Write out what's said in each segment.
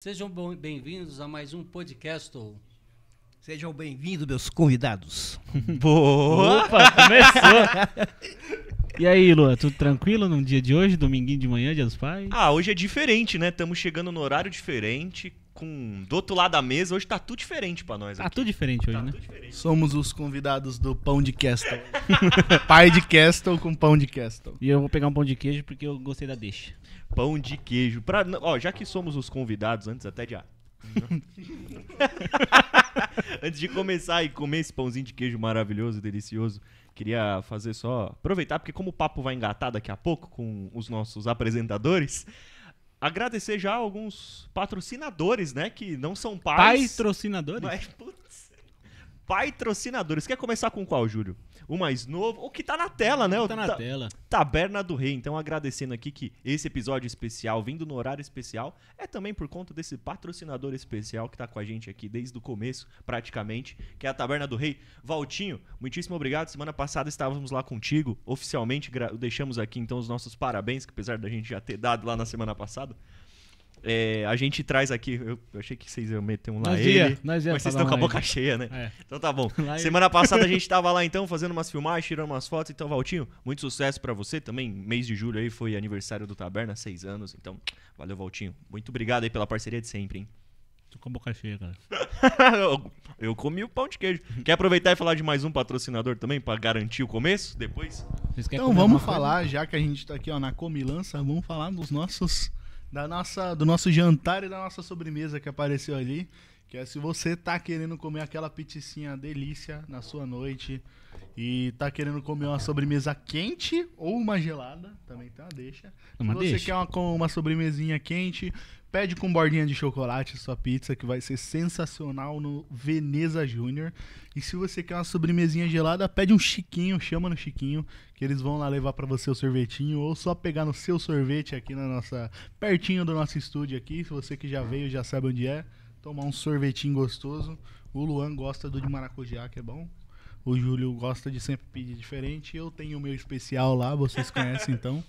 Sejam bem-vindos a mais um podcast. Sejam bem-vindos, meus convidados. Boa! Opa, começou! e aí, Lua, tudo tranquilo no dia de hoje, dominguinho de manhã, dia dos pais? Ah, hoje é diferente, né? Estamos chegando no horário diferente, com do outro lado da mesa, hoje tá tudo diferente para nós. Tá aqui. tudo diferente hoje, tá né? Diferente. Somos os convidados do pão de Castle. Pai de Castle com pão de Castle. E eu vou pegar um pão de queijo porque eu gostei da deixa. Pão de queijo. Pra, ó, já que somos os convidados, antes até de. antes de começar e comer esse pãozinho de queijo maravilhoso, delicioso, queria fazer só. Aproveitar, porque como o papo vai engatar daqui a pouco com os nossos apresentadores. Agradecer já alguns patrocinadores, né? Que não são pais. Patrocinadores? Mas, putz, patrocinadores. Quer começar com qual, Júlio? O mais novo, o que tá na tela, né? O tá na ta tela. Taberna do Rei. Então, agradecendo aqui que esse episódio especial, vindo no horário especial, é também por conta desse patrocinador especial que tá com a gente aqui desde o começo, praticamente, que é a Taberna do Rei. Valtinho, muitíssimo obrigado. Semana passada estávamos lá contigo, oficialmente deixamos aqui então os nossos parabéns, que apesar da gente já ter dado lá na semana passada, é, a gente traz aqui. Eu, eu, achei que vocês iam meter um lá nós ele. Ia, mas vocês estão com a boca ele. cheia, né? É. Então tá bom. Lá Semana ele. passada a gente estava lá então fazendo umas filmagens, tirando umas fotos. Então, Valtinho, muito sucesso para você também. Mês de julho aí foi aniversário do Taberna, seis anos. Então, valeu, Valtinho. Muito obrigado aí pela parceria de sempre, hein? Tô com a boca cheia, cara. eu, eu comi o pão de queijo. Uhum. Quer aproveitar e falar de mais um patrocinador também para garantir o começo depois? então vamos falar, coisa? já que a gente tá aqui ó, na comilança, vamos falar dos nossos da nossa, do nosso jantar e da nossa sobremesa que apareceu ali. Que é se você tá querendo comer aquela pizzinha delícia na sua noite e tá querendo comer uma sobremesa quente ou uma gelada, também tá, deixa. Uma se você deixa. quer uma, uma sobremesinha quente, pede com bordinha de chocolate sua pizza, que vai ser sensacional no Veneza Júnior. E se você quer uma sobremesinha gelada, pede um chiquinho, chama no chiquinho, que eles vão lá levar para você o sorvetinho, ou só pegar no seu sorvete aqui na nossa. pertinho do nosso estúdio aqui, se você que já veio já sabe onde é tomar um sorvetinho gostoso. O Luan gosta do de maracujá, que é bom. O Júlio gosta de sempre pedir diferente. Eu tenho o meu especial lá, vocês conhecem então.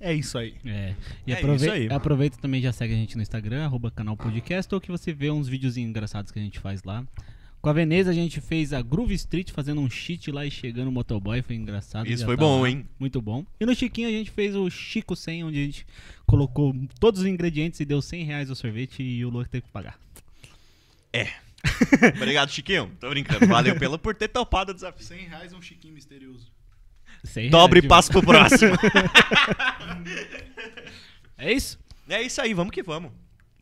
É isso aí. É. E é aprove aí, aproveita também já segue a gente no Instagram, arroba canal podcast, ou que você vê uns vídeos engraçados que a gente faz lá. Com a Veneza a gente fez a Groove Street fazendo um cheat lá e chegando o motoboy, foi engraçado. Isso foi tá bom, lá. hein? Muito bom. E no Chiquinho a gente fez o Chico 100, onde a gente colocou todos os ingredientes e deu 100 reais o sorvete e o Luan teve que pagar. É. Obrigado, Chiquinho. Tô brincando. Valeu pelo por ter topado o desafio. 100 reais é um Chiquinho misterioso. 100 Dobre e passo pro próximo. é isso? É isso aí, vamos que vamos.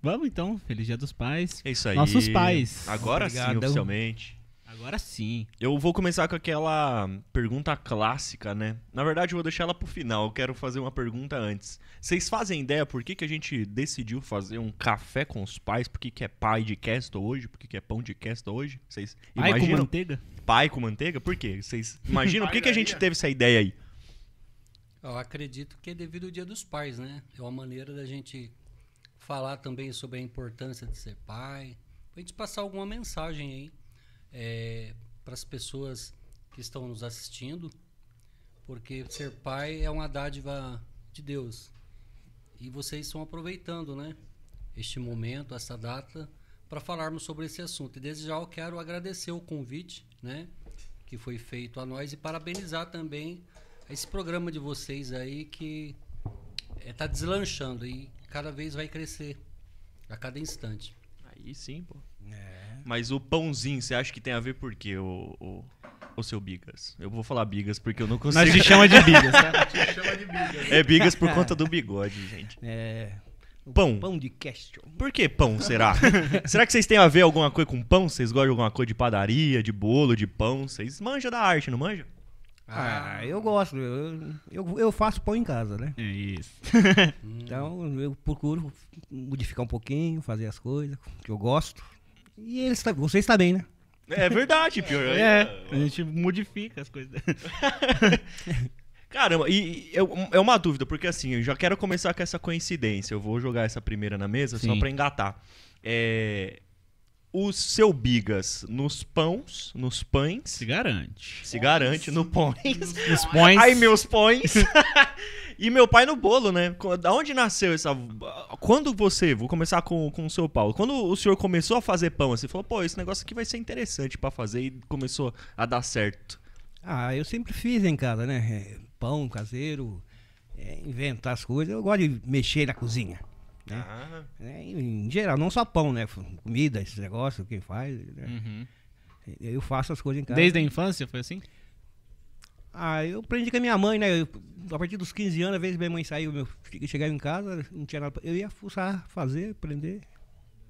Vamos então. Feliz Dia dos Pais. É isso aí. Nossos pais. Agora Obrigado. sim, oficialmente. Agora sim. Eu vou começar com aquela pergunta clássica, né? Na verdade, eu vou deixar ela pro final. Eu quero fazer uma pergunta antes. Vocês fazem ideia por que, que a gente decidiu fazer um café com os pais? Por que, que é pai de cast hoje? Por que, que é pão de cast hoje? Vocês pai com manteiga? Pai com manteiga? Por quê? Vocês imaginam por que, que a gente teve essa ideia aí? Eu acredito que é devido ao Dia dos Pais, né? É uma maneira da gente falar também sobre a importância de ser pai. Pra gente passar alguma mensagem aí é, para as pessoas que estão nos assistindo, porque ser pai é uma dádiva de Deus. E vocês estão aproveitando, né? Este momento, essa data, para falarmos sobre esse assunto. E desde já eu quero agradecer o convite, né? Que foi feito a nós e parabenizar também esse programa de vocês aí que está é, tá deslanchando e cada vez vai crescer a cada instante. Aí sim, pô. É. Mas o pãozinho, você acha que tem a ver por quê, o, o, o seu Bigas? Eu vou falar Bigas porque eu não consigo. Nós te chama de Bigas, tá? chama de Bigas. É Bigas por conta do bigode, gente. É. Pão. Pão de question. Por que pão, será? será que vocês têm a ver alguma coisa com pão? Vocês gostam de alguma coisa de padaria, de bolo, de pão? Vocês manjam da arte, não manjam? Ah, eu gosto. Eu, eu, eu, faço pão em casa, né? Isso. então eu procuro modificar um pouquinho, fazer as coisas que eu gosto. E eles, você está bem, né? É verdade, pior. É, a gente modifica as coisas. Caramba, e, e é uma dúvida, porque assim, eu já quero começar com essa coincidência. Eu vou jogar essa primeira na mesa Sim. só para engatar. É, o seu Bigas nos pães, nos pães. Se garante. Se garante no pães. Nos pães. Ai, meus pães. E meu pai no bolo, né? Da onde nasceu essa. Quando você. Vou começar com, com o seu Paulo. Quando o senhor começou a fazer pão, você assim, falou, pô, esse negócio aqui vai ser interessante para fazer e começou a dar certo. Ah, eu sempre fiz em casa, né? É, pão caseiro, é, inventar as coisas. Eu gosto de mexer na cozinha. Né? Ah. É, em geral, não só pão, né? Comida, esses negócios, quem faz. Né? Uhum. Eu faço as coisas em casa. Desde a infância foi assim? Ah, eu aprendi com a minha mãe, né? Eu, a partir dos 15 anos, às vezes minha mãe saiu, meu, chegava em casa, não tinha nada. Pra, eu ia fuçar, fazer, aprender.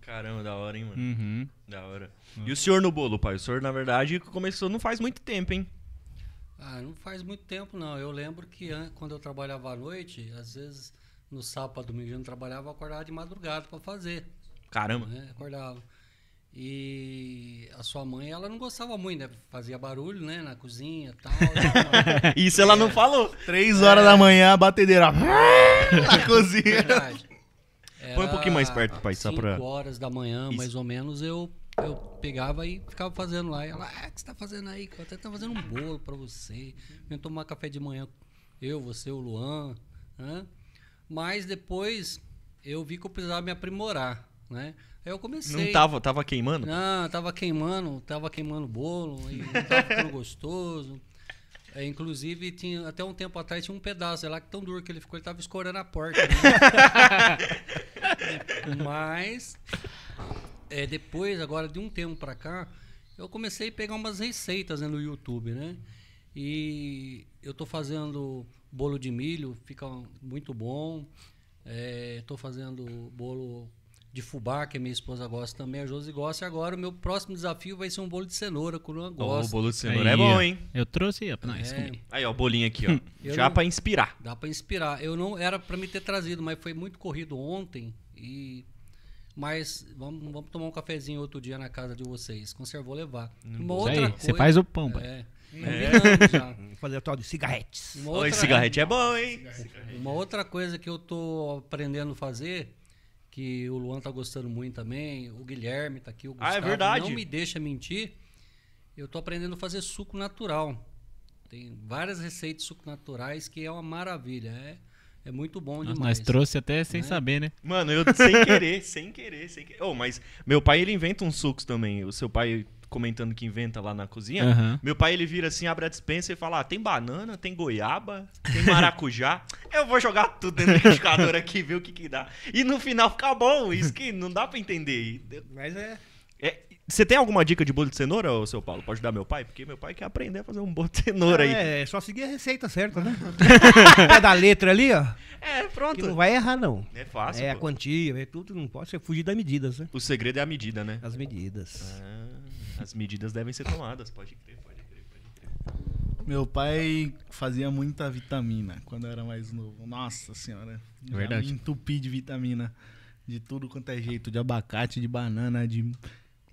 Caramba, da hora, hein, mano? Uhum. Da hora. Uhum. E o senhor no bolo, pai? O senhor, na verdade, começou não faz muito tempo, hein? Ah, não faz muito tempo, não. Eu lembro que quando eu trabalhava à noite, às vezes no sábado, domingo, eu não trabalhava, eu acordava de madrugada para fazer. Caramba! Né? Acordava. E a sua mãe, ela não gostava muito, né? Fazia barulho, né? Na cozinha e tal. Isso ela não é. falou. Três horas da manhã, a batedeira é. na cozinha. Verdade. Põe um pouquinho mais perto, pai, só pra... horas da manhã, Isso. mais ou menos, eu, eu pegava e ficava fazendo lá. E ela, ah, o que você tá fazendo aí? Eu até tava fazendo um bolo pra você. Vem tomar café de manhã. Eu, você, o Luan. Né? Mas depois eu vi que eu precisava me aprimorar né? Aí eu comecei. Não tava, tava queimando? Não, tava queimando, tava queimando bolo, e não tava ficando gostoso. É, inclusive, tinha, até um tempo atrás tinha um pedaço, é lá que tão duro que ele ficou, ele tava escorando a porta. Né? Mas, é, depois, agora de um tempo para cá, eu comecei a pegar umas receitas né, no YouTube, né? E eu tô fazendo bolo de milho, fica muito bom. É, tô fazendo bolo de fubá, que a minha esposa gosta também, a Josi gosta. E agora o meu próximo desafio vai ser um bolo de cenoura, que o gosta. o bolo de cenoura é Aí, é bom, hein? Eu trouxe aí pra nós é. Aí, ó, o bolinho aqui, ó. Hum. Eu Já não... pra inspirar. Dá pra inspirar. Eu não era pra me ter trazido, mas foi muito corrido ontem e... Mas vamos, vamos tomar um cafezinho outro dia na casa de vocês. Conservou levar. Hum, Uma outra aí, coisa, Você faz o pão, pai. É, é. Fazer o tal de cigarretes. Outra, Oi, cigarrete é bom, hein? Uma outra coisa que eu tô aprendendo a fazer que o Luan tá gostando muito também, o Guilherme tá aqui, o Gustavo. Ah, é verdade. Não me deixa mentir, eu tô aprendendo a fazer suco natural. Tem várias receitas de suco naturais que é uma maravilha, é... É muito bom demais. Mas trouxe até sem né? saber, né? Mano, eu sem querer, sem querer, sem querer. Oh, mas meu pai ele inventa uns sucos também. O seu pai comentando que inventa lá na cozinha, uhum. meu pai ele vira assim, abre a dispensa e fala: ah, tem banana, tem goiaba, tem maracujá. eu vou jogar tudo dentro do liquidificador aqui, ver o que, que dá. E no final fica bom, isso que não dá para entender. Mas é. é você tem alguma dica de bolo de cenoura, ô, seu Paulo? Pode dar meu pai? Porque meu pai quer aprender a fazer um bolo de cenoura é, aí. É, só seguir a receita certa, né? é da letra ali, ó. É, pronto. Que não vai errar, não. É fácil. É pô. a quantia, é tudo. Não pode fugir das medidas, né? O segredo é a medida, né? As medidas. Ah. As medidas devem ser tomadas, pode crer, pode crer, pode crer. Meu pai fazia muita vitamina quando eu era mais novo. Nossa senhora. É verdade. me entupi de vitamina. De tudo quanto é jeito. De abacate, de banana, de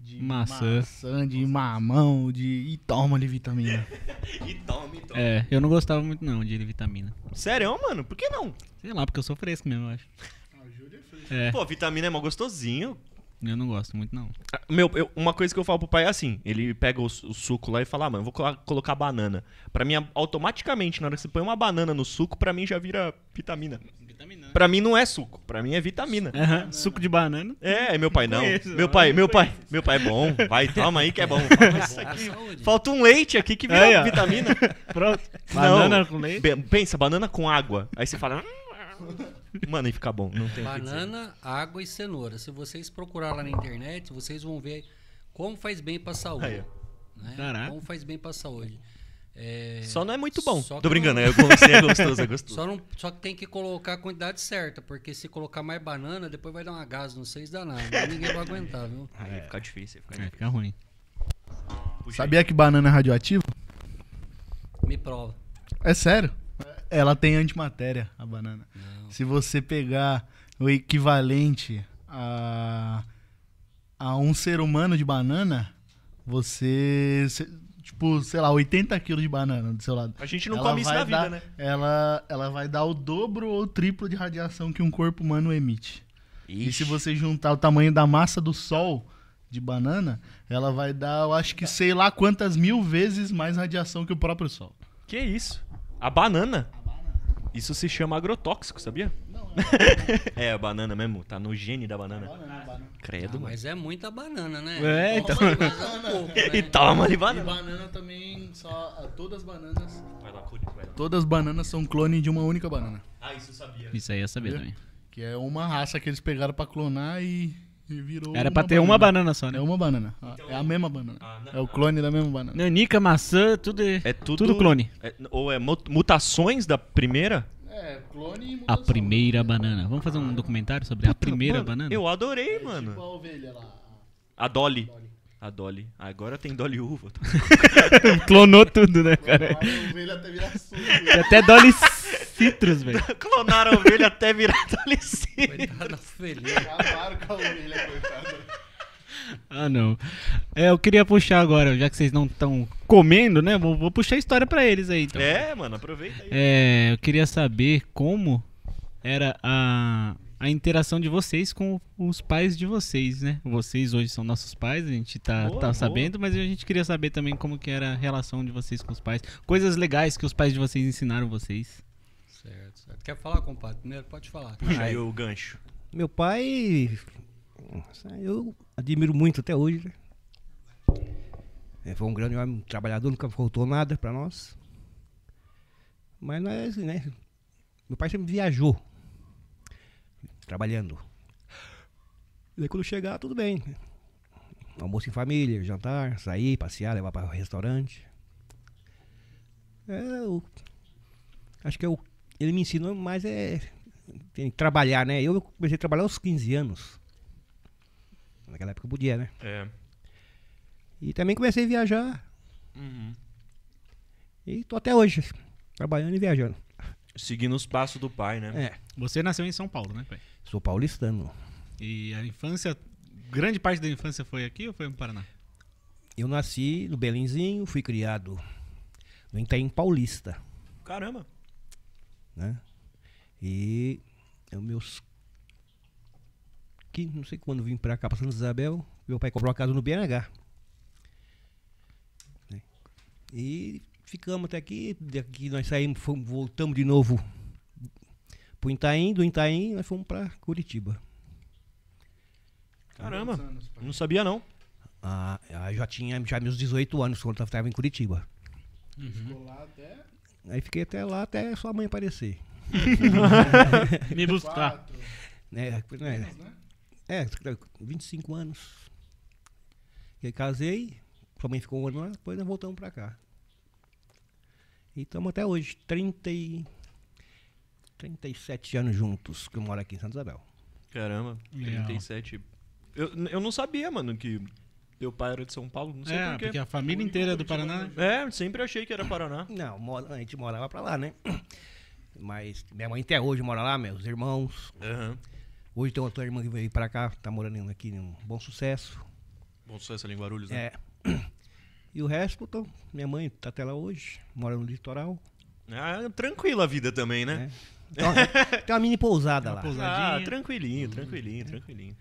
de maçã. maçã, de mamão, de. E toma de vitamina. e toma, e toma. É, eu não gostava muito não de vitamina. Sério, mano? Por que não? Sei lá, porque eu sou fresco mesmo, eu acho. Ah, o Júlio é fresco. É. Pô, vitamina é mó gostosinho. Eu não gosto muito, não. Ah, meu, eu, uma coisa que eu falo pro pai é assim: ele pega o, o suco lá e fala, ah, mano, vou colo colocar banana. Pra mim, automaticamente, na hora que você põe uma banana no suco, pra mim já vira vitamina. vitamina né? Pra mim não é suco, pra mim é vitamina. Uhum. Suco de banana? É, meu pai não. Conheço, meu pai, meu pai, meu pai é bom. Vai, toma aí que é bom. Falta um leite aqui que vira vitamina. Pronto. Banana com leite? Pensa, banana com água. Aí você fala. Hum, Mano, e fica bom. Não tem Banana, água e cenoura. Se vocês procurar lá na internet, vocês vão ver como faz bem pra saúde. né? Caraca. Como faz bem pra saúde. É... Só não é muito bom. Só Tô brincando, não... É, é, gostoso, é gostoso, Só, não... Só que tem que colocar a quantidade certa, porque se colocar mais banana, depois vai dar uma gás, não sei se dá nada. Ninguém vai aguentar, viu? Aí fica difícil, fica, é, difícil. fica ruim. Puxa Sabia aí. que banana é radioativo? Me prova. É sério? Ela tem antimatéria, a banana. Não. Se você pegar o equivalente a, a um ser humano de banana, você. Tipo, sei lá, 80 quilos de banana do seu lado. A gente não ela come isso na vida, né? Ela, ela vai dar o dobro ou o triplo de radiação que um corpo humano emite. Ixi. E se você juntar o tamanho da massa do Sol de banana, ela vai dar, eu acho que sei lá quantas mil vezes mais radiação que o próprio Sol. Que isso? A banana? Isso se chama agrotóxico, sabia? Não, não, é, a banana mesmo, tá no gene da banana. banana, é banana. Credo. Ah, mas é muita banana, né? É, então. Banana, né? E toma de banana. E banana também, só. Ah, todas as bananas. Vai lá, Curi, vai lá. Todas as bananas são clone de uma única banana. Ah, isso eu sabia. Isso aí eu sabia, sabia? também. Que é uma raça que eles pegaram pra clonar e era pra ter banana. uma banana só, né? É uma banana. Então, é a mesma banana. Ah, é o clone da mesma banana. Nanica, é maçã, tudo é, é tudo, tudo clone. É, ou é mutações da primeira? É, clone e mutação. A primeira banana. Vamos fazer um ah. documentário sobre Puta, a primeira mano, banana? Eu adorei, é, tipo mano. Tipo a ovelha lá. A Dolly. Dolly. A Dolly. Agora tem Dolly uva. Clonou tudo, né, cara? a ovelha até virar suco. Até Dolly citrus, velho. Clonaram a ovelha até virar Dalicitro. Coitada com a ovelha, coitada. Ah, não. É, eu queria puxar agora, já que vocês não estão comendo, né? Vou, vou, puxar a história pra eles aí. Então. É, mano, aproveita aí. É, eu queria saber como era a, a interação de vocês com os pais de vocês, né? Vocês hoje são nossos pais, a gente tá, boa, tá boa. sabendo, mas a gente queria saber também como que era a relação de vocês com os pais. Coisas legais que os pais de vocês ensinaram vocês. Certo, certo. Quer falar, compadre? Primeiro, pode falar. Puxa aí o gancho. Meu pai, eu admiro muito até hoje, né? É, foi um grande homem, um trabalhador, nunca faltou nada para nós. Mas não é assim, né? Meu pai sempre viajou, trabalhando. E aí, quando chegar, tudo bem. Né? Almoço em família, jantar, sair, passear, levar para o restaurante. É, eu, acho que é o ele me ensinou, mas é. Tem que trabalhar, né? Eu comecei a trabalhar aos 15 anos. Naquela época eu podia, né? É. E também comecei a viajar. Uhum. E tô até hoje, trabalhando e viajando. Seguindo os passos do pai, né? É. Você nasceu em São Paulo, né, pai? Sou paulistano. E a infância, grande parte da infância foi aqui ou foi no Paraná? Eu nasci no Belenzinho, fui criado no Itaim Paulista. Caramba! né? E é os meus que não sei quando vim para cá para Santa Isabel, meu pai comprou uma casa no BH Né? E ficamos até aqui, daqui nós saímos, fomos, voltamos de novo pro Itaim, do Itaim nós fomos para Curitiba. Caramba, não sabia não. Ah, já tinha já meus 18 anos quando eu estava em Curitiba. Uhum. Ficou lá até Aí fiquei até lá, até sua mãe aparecer. Me buscar. É, né? né? é, 25 anos. E aí casei, sua mãe ficou um ano lá, depois nós voltamos pra cá. E estamos até hoje, 30 e 37 anos juntos que eu moro aqui em Santa Isabel. Caramba, 37. Eu, eu não sabia, mano, que meu pai era de São Paulo, não sei é, porque. porque a família inteira é do Paraná. É, sempre achei que era Paraná. Não, a gente morava pra lá, né? Mas minha mãe até hoje mora lá, meus irmãos. Uhum. Hoje tem outra irmã que veio pra cá, tá morando aqui um Bom Sucesso. Bom Sucesso ali em Guarulhos, né? É. E o resto, então, minha mãe tá até lá hoje, mora no litoral. Ah, tranquila a vida também, né? É. Então, tem uma mini pousada tem uma lá. Pousadinha. Ah, tranquilinho, tranquilinho, tranquilinho. É. tranquilinho.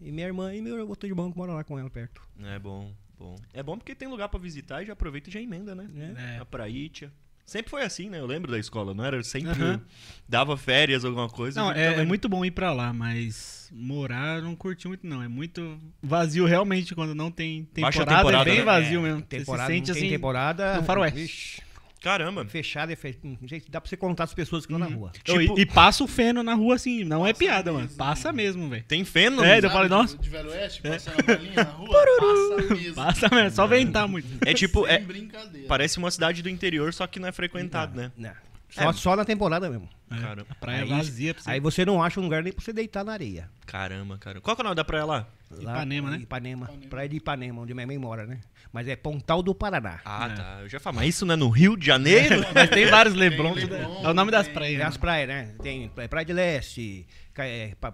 E minha irmã e meu outro irmão que mora lá com ela perto. É bom, bom. É bom porque tem lugar para visitar e já aproveita e já emenda, né? É. é. A praítia. Sempre foi assim, né? Eu lembro da escola, não era? Sempre uhum. dava férias, alguma coisa. Não, é, é, muito bom ir para lá, mas morar não curti muito, não. É muito vazio realmente quando não tem temporada. Baixa temporada é bem né? vazio é, mesmo. Temporada, Você se sente assim. Tem temporada. No faroeste. Vixe. Caramba. fechado Fechada, hum, gente, dá pra você contar as pessoas que estão uhum. na rua. Tipo, tipo... E, e, passa o feno na rua assim, não é passa é piada, mesmo, mano. Passa mesmo, velho. Tem feno? É, eu falei, nossa. De Velho Oeste, passa é. a bolinha na rua, passa mesmo. Passa mesmo, é só é. ventar muito. É tipo, é, parece uma cidade do interior, só que não é frequentado, não, né? Não. Só, é. só na temporada mesmo. É. Cara, a praia aí, vazia. Pra você... Aí você não acha um lugar nem pra você deitar na areia. Caramba, cara. Qual que é o nome da praia lá? lá Ipanema, né? Ipanema. Ipanema. Praia de Ipanema, onde minha mãe mora, né? mas é Pontal do Paraná. Ah, né? tá. É. Eu já falei mas isso não é no Rio de Janeiro? mas tem vários Lebrons. Lebron, é o nome das praias. Tem é né? As praias, né? Tem é, Praia de Leste,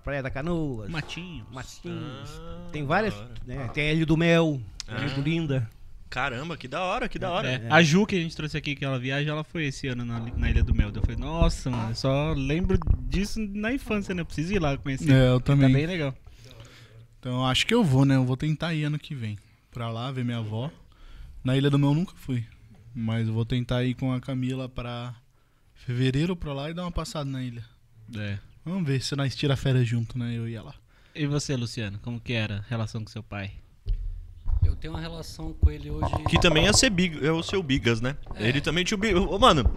Praia da Canoa, Matinhos. Matinhos. Ah, tem várias, né? Tem Hélio do Mel, ah. do Linda. Caramba, que da hora, que da hora. É, a Ju que a gente trouxe aqui, que ela viaja, ela foi esse ano na, na Ilha do Mel. Eu falei, nossa, mano, eu só lembro disso na infância, né? Eu preciso ir lá conhecer. É, eu tá também. Tá bem legal. Então acho que eu vou, né? Eu vou tentar ir ano que vem pra lá ver minha avó. Na Ilha do Mel nunca fui. Mas vou tentar ir com a Camila pra fevereiro pra lá e dar uma passada na ilha. É. Vamos ver se nós tira férias junto, né? Eu ia lá. E você, Luciano, como que era a relação com seu pai? Eu tenho uma relação com ele hoje. Que também é, ser big, é o seu Bigas, né? É. Ele também tinha o Bigas. Mano,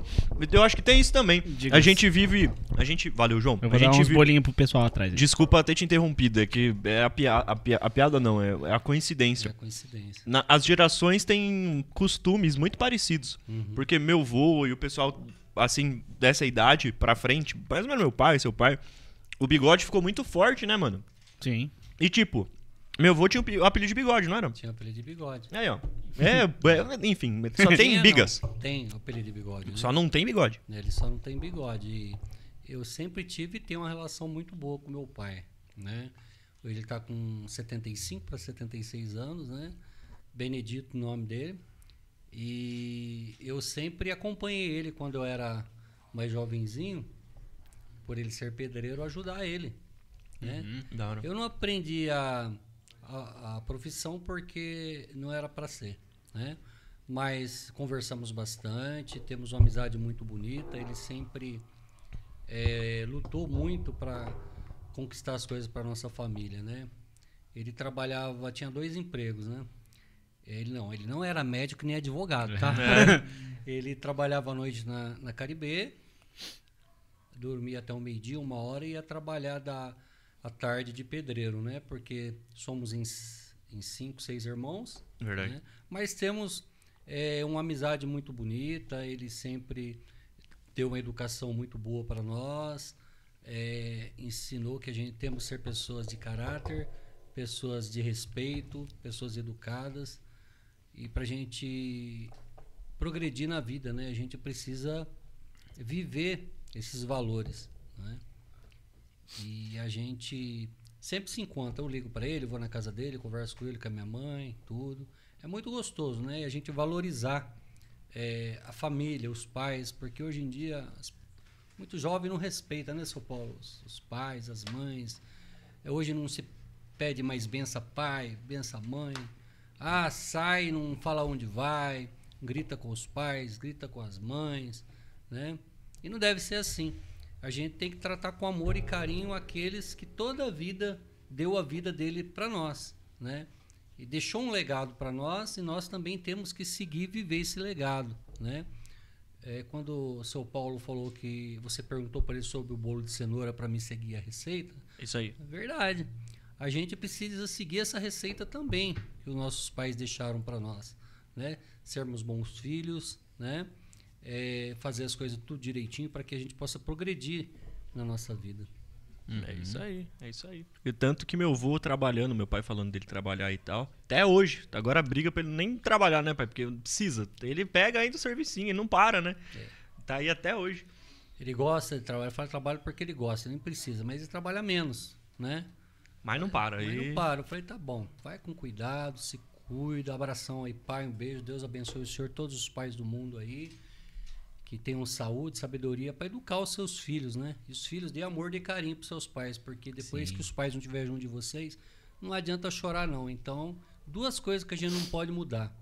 eu acho que tem isso também. Diga a gente vive. A gente. Valeu, João. Eu vou a gente dar uns vive... bolinhos pro pessoal atrás. Aí. Desculpa ter te interrompido, é que é a, pia... a, pia... a piada não, é, é, a coincidência. É a coincidência. Na... As gerações têm costumes muito parecidos. Uhum. Porque meu vô e o pessoal, assim, dessa idade pra frente, mais ou menos meu pai, seu pai, o bigode ficou muito forte, né, mano? Sim. E tipo, meu avô tinha o apelido de bigode, não era? Tinha o apelido de bigode. Aí, ó. É, é enfim, só tem tinha, bigas. Não. Tem o apelido de bigode. Né? Só não tem bigode. Né, ele só não tem bigode. E eu sempre tive e tenho uma relação muito boa com meu pai, né? Ele está com 75 para 76 anos, né? Benedito, o nome dele. E eu sempre acompanhei ele quando eu era mais jovenzinho, por ele ser pedreiro, ajudar ele, né? Uhum, eu não aprendi a a, profissão porque não era para ser, né? Mas conversamos bastante, temos uma amizade muito bonita. Ele sempre é, lutou muito para conquistar as coisas para nossa família, né? Ele trabalhava, tinha dois empregos, né? Ele não, ele não era médico nem advogado, tá? É. ele trabalhava à noite na, na Caribe, dormia até o meio-dia, uma hora, e ia trabalhar da, a tarde de pedreiro, né? Porque somos em, em cinco, seis irmãos. Verdade. Né? Mas temos é, uma amizade muito bonita. Ele sempre deu uma educação muito boa para nós. É, ensinou que a gente temos que ser pessoas de caráter, pessoas de respeito, pessoas educadas. E para a gente progredir na vida, né? A gente precisa viver esses valores, né? E a gente sempre se encontra. Eu ligo para ele, vou na casa dele, converso com ele, com a minha mãe, tudo. É muito gostoso, né? E a gente valorizar é, a família, os pais, porque hoje em dia muito jovem não respeita, né, seu Paulo? Os, os pais, as mães. É, hoje não se pede mais benção pai, benção mãe. Ah, sai, não fala onde vai, grita com os pais, grita com as mães, né? E não deve ser assim a gente tem que tratar com amor e carinho aqueles que toda a vida deu a vida dele para nós, né? E deixou um legado para nós e nós também temos que seguir viver esse legado, né? É, quando o seu Paulo falou que você perguntou para ele sobre o bolo de cenoura para me seguir a receita. Isso aí. É verdade. A gente precisa seguir essa receita também que os nossos pais deixaram para nós, né? Sermos bons filhos, né? é, fazer as coisas tudo direitinho para que a gente possa progredir na nossa vida. Uhum. É isso aí, é isso aí. E tanto que meu avô trabalhando, meu pai falando dele trabalhar e tal, até hoje, agora briga pra ele nem trabalhar, né, pai? Porque precisa. Ele pega ainda o servicinho, ele não para, né? É. Tá aí até hoje. Ele gosta de trabalhar, faz trabalho porque ele gosta, nem precisa, mas ele trabalha menos, né? Mas não para. É, mas e... não para. Eu falei, tá bom, vai com cuidado, se cuida, abração aí, pai, um beijo, Deus abençoe o senhor, todos os pais do mundo aí que tenham saúde, sabedoria para educar os seus filhos, né? E os filhos dê amor, dê carinho para seus pais, porque depois Sim. que os pais não tiverem junto de vocês, não adianta chorar não. Então, duas coisas que a gente não pode mudar: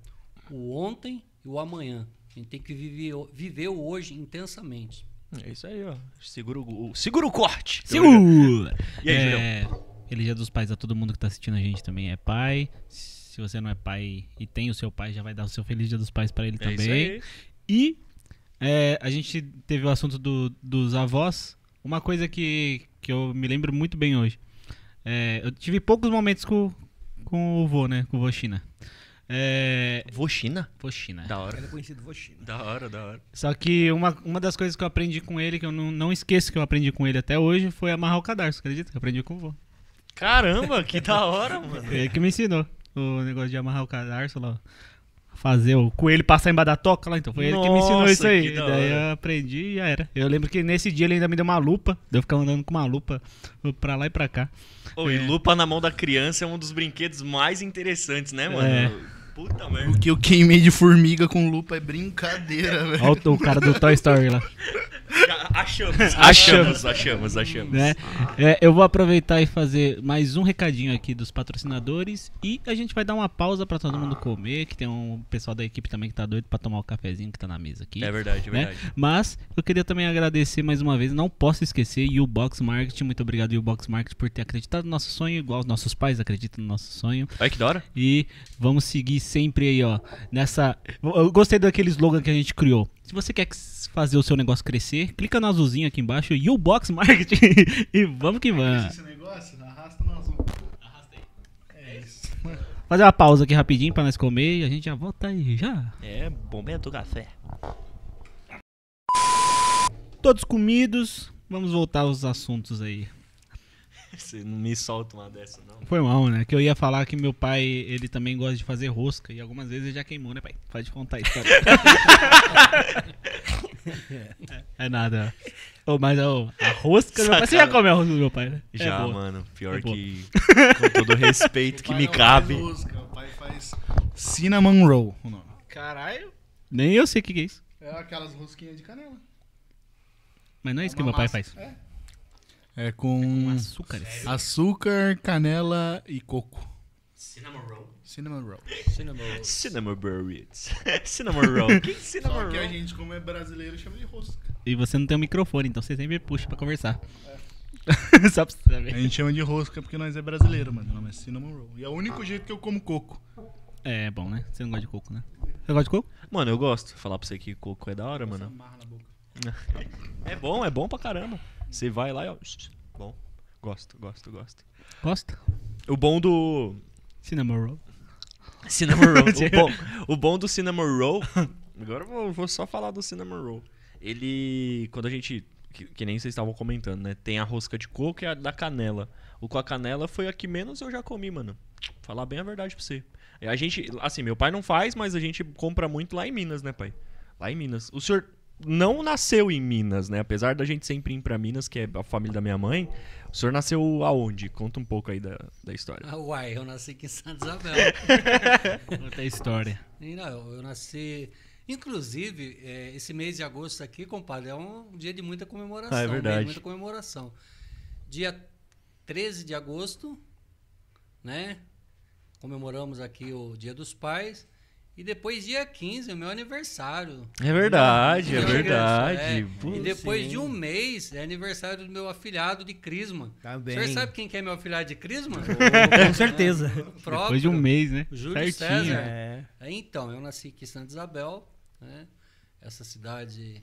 o ontem e o amanhã. A gente tem que viver, viver o hoje intensamente. É isso aí, ó. Segura o, segura o corte! Segura! E aí, é, Feliz Dia é dos Pais a todo mundo que está assistindo a gente também. É pai. Se você não é pai e tem o seu pai, já vai dar o seu Feliz Dia dos Pais para ele é também. E é, a gente teve o assunto do, dos avós. Uma coisa que, que eu me lembro muito bem hoje. É, eu tive poucos momentos com, com o vô, né? Com o vô China. É... Vochina? Vochina. Da hora. Ele é conhecido Vochina. Da hora, da hora. Só que uma, uma das coisas que eu aprendi com ele, que eu não, não esqueço que eu aprendi com ele até hoje, foi amarrar o cadarço, acredita? Que eu aprendi com o vô. Caramba, que da hora, mano. Ele que me ensinou o negócio de amarrar o cadarço lá fazer o coelho passar embaixo da toca lá, então foi Nossa, ele que me ensinou isso aí. Daí eu aprendi e já era. Eu lembro que nesse dia ele ainda me deu uma lupa, eu ficava andando com uma lupa pra lá e pra cá. Oh, é. E lupa na mão da criança é um dos brinquedos mais interessantes, né, é. mano? É. Puta merda. O que eu queimei de formiga com lupa é brincadeira, velho. Olha o cara do Toy Story lá. Achamos, achamos, achamos, achamos. Né? É, eu vou aproveitar e fazer mais um recadinho aqui dos patrocinadores e a gente vai dar uma pausa para todo mundo comer, que tem um pessoal da equipe também que tá doido para tomar o cafezinho que tá na mesa aqui. É verdade, é verdade. Né? Mas eu queria também agradecer mais uma vez, não posso esquecer o Box Marketing, muito obrigado o Box Marketing por ter acreditado no nosso sonho, igual os nossos pais acreditam no nosso sonho. Ai que da hora. E vamos seguir sempre aí, ó, nessa. Eu gostei daquele slogan que a gente criou. Se você quer fazer o seu negócio crescer, clica no azulzinho aqui embaixo, YouBox Marketing, e vamos que vamos. Esse negócio, arrasta no azul. Arrasta aí. É, é isso. Fazer uma pausa aqui rapidinho pra nós comer e a gente já volta aí já. É, momento café. Todos comidos, vamos voltar aos assuntos aí. Você não me solta uma dessa, não. Foi mal, né? Que eu ia falar que meu pai, ele também gosta de fazer rosca. E algumas vezes ele já queimou, né, pai? Pode contar a história. é, nada. Oh, mas oh, a rosca meu pai. Você já comeu a rosca do meu pai, né? É já, é mano. Pior é que. Com todo o respeito que me cabe. Rosca, o pai faz Cinnamon Roll. O nome. Caralho. Nem eu sei o que, que é isso. É aquelas rosquinhas de canela. Mas não é, isso é que meu pai faz. É. É com, é com açúcar. Açúcar, canela e coco. Cinnamon roll. Cinnamon roll. Cinnamon roll. Cinnamon burritos. Cinnamon roll. que cinnamon roll? que a gente, como é brasileiro, chama de rosca. E você não tem um microfone, então você sempre puxa pra conversar. É. Só pra você saber. A gente chama de rosca porque nós é brasileiro, mano. Não é cinnamon roll. E é o único ah. jeito que eu como coco. É bom, né? Você não gosta de coco, né? Você gosta de coco? Mano, eu gosto. Falar pra você que coco é da hora, você mano. Na boca. É bom, é bom pra caramba. Você vai lá e ó. Bom. Gosto, gosto, gosto. Gosto? O bom do. cinema Roll. cinema Roll. o, bom, o bom do cinema Roll. Agora eu vou, vou só falar do cinema Roll. Ele. Quando a gente que, que, nem vocês estavam comentando, né? Tem a rosca de coco e a da canela. O com a canela foi a que menos eu já comi, mano. Falar bem a verdade pra você. A gente, assim, meu pai não faz, mas a gente compra muito lá em Minas, né, pai? Lá em Minas. O senhor, não nasceu em Minas, né? Apesar da gente sempre ir para Minas, que é a família da minha mãe, o senhor nasceu aonde? Conta um pouco aí da, da história. Ah, uai, eu nasci aqui em Santa Isabel. Conta a história. E, não, eu nasci. Inclusive, é, esse mês de agosto aqui, compadre, é um dia de muita comemoração. Ah, é né? verdade. Né? Muita comemoração. Dia 13 de agosto, né? Comemoramos aqui o Dia dos Pais. E depois, dia 15, o meu aniversário. É verdade, é verdade. É. Pô, e depois sim. de um mês, é aniversário do meu afilhado de Crisma. Tá bem. O senhor sabe quem que é meu afilhado de Crisma? Com certeza. Próprio, depois de um mês, né? Júlio Certinho. César. É. é. Então, eu nasci aqui em Santa Isabel, né? Essa cidade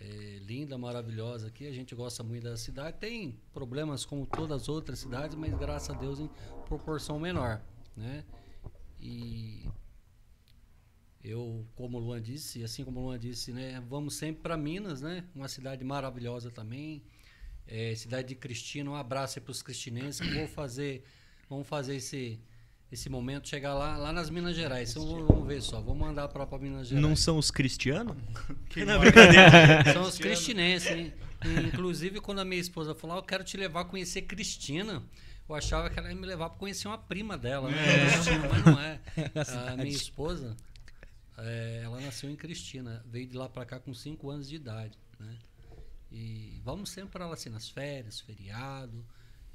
é linda, maravilhosa aqui. A gente gosta muito da cidade. Tem problemas como todas as outras cidades, mas graças a Deus em proporção menor, né? E eu, como o Luan disse, assim como o Luan disse, né, vamos sempre para Minas, né? Uma cidade maravilhosa também. É, cidade de Cristina, um abraço para os cristinenses que fazer, vamos fazer esse esse momento chegar lá, lá nas Minas Gerais. Então vamos ver só, vou mandar para para Minas Gerais. Não são os cristianos? que não, brincadeira. são os cristinenses, hein? Inclusive quando a minha esposa falou, ah, eu quero te levar a conhecer Cristina. Eu achava que ela ia me levar para conhecer uma prima dela, né? é. mas não é. é. A minha esposa é, ela nasceu em Cristina, veio de lá para cá com 5 anos de idade, né? E vamos sempre para lá assim, nas férias, feriado.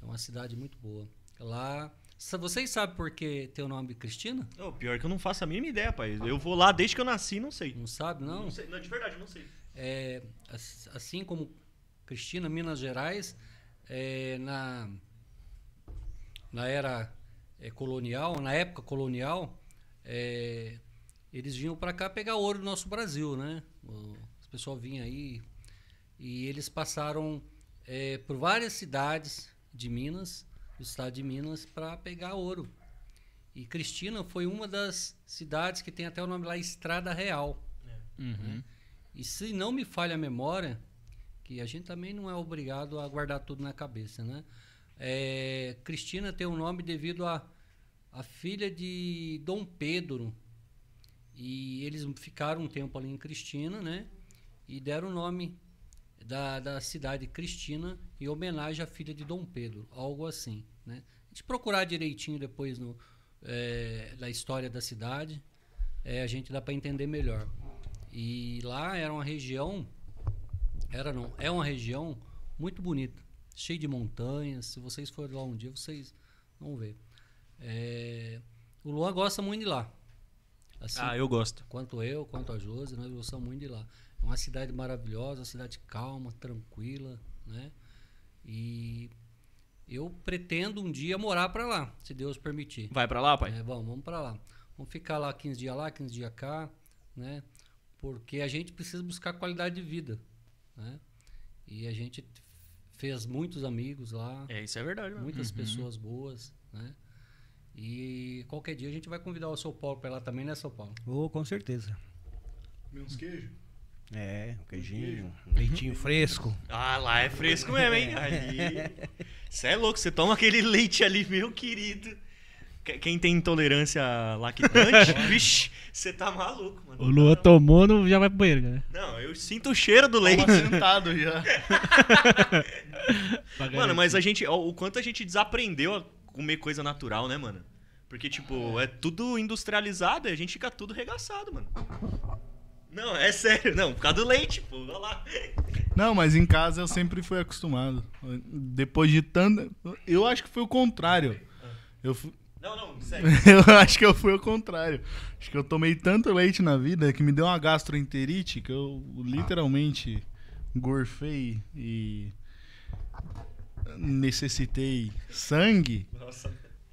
É uma cidade muito boa. Lá vocês sabem por que tem o nome Cristina? Oh, pior que eu não faço a mínima ideia, pai. Ah. Eu vou lá desde que eu nasci, não sei. Não sabe, não? Não sei, não, de verdade, não sei. É, assim como Cristina, Minas Gerais, é, na, na era é, colonial, na época colonial, é, eles vinham para cá pegar ouro do no nosso Brasil, né? O pessoal vinha aí e eles passaram é, por várias cidades de Minas, do estado de Minas, para pegar ouro. E Cristina foi uma das cidades que tem até o nome lá Estrada Real. É. Uhum. Né? E se não me falha a memória, que a gente também não é obrigado a guardar tudo na cabeça, né? É, Cristina tem o um nome devido a, a filha de Dom Pedro, e eles ficaram um tempo ali em Cristina, né? E deram o nome da, da cidade Cristina em homenagem à filha de Dom Pedro, algo assim, né? A gente procurar direitinho depois no, é, eh, da história da cidade, é, a gente dá para entender melhor. E lá era uma região, era não, é uma região muito bonita, cheia de montanhas. Se vocês forem lá um dia, vocês vão ver. É, o Luan gosta muito de lá. Assim, ah, eu gosto. Quanto eu, quanto a Josi, nós né? gostamos muito de lá. É uma cidade maravilhosa, uma cidade calma, tranquila, né? E eu pretendo um dia morar para lá, se Deus permitir. Vai para lá, pai? É, vamos, vamos para lá. Vamos ficar lá 15 dias lá, 15 dias cá, né? Porque a gente precisa buscar qualidade de vida, né? E a gente fez muitos amigos lá. É, isso é verdade. Muitas uhum. pessoas boas, né? E qualquer dia a gente vai convidar o São Paulo para lá também, né, São Paulo? Oh, com certeza. Comer uns queijos? É, um queijinho, um uhum. leitinho fresco. Ah, lá é fresco mesmo, hein? Você é louco, você toma aquele leite ali, meu querido. Quem tem intolerância à lactante, vixe, você tá maluco, mano. O Luan tomou, não, já vai pro banheiro, né? Não, eu sinto o cheiro do leite. sentado já. mano, mas a gente, o quanto a gente desaprendeu comer coisa natural, né, mano? Porque, tipo, é tudo industrializado e a gente fica tudo regaçado, mano. Não, é sério, não, por causa do leite, pô, olha lá. Não, mas em casa eu sempre fui acostumado. Depois de tanto. Eu acho que foi o contrário. Eu fui... Não, não, sério. eu acho que eu fui o contrário. Acho que eu tomei tanto leite na vida que me deu uma gastroenterite que eu literalmente gorfei e necessitei sangue. Nossa.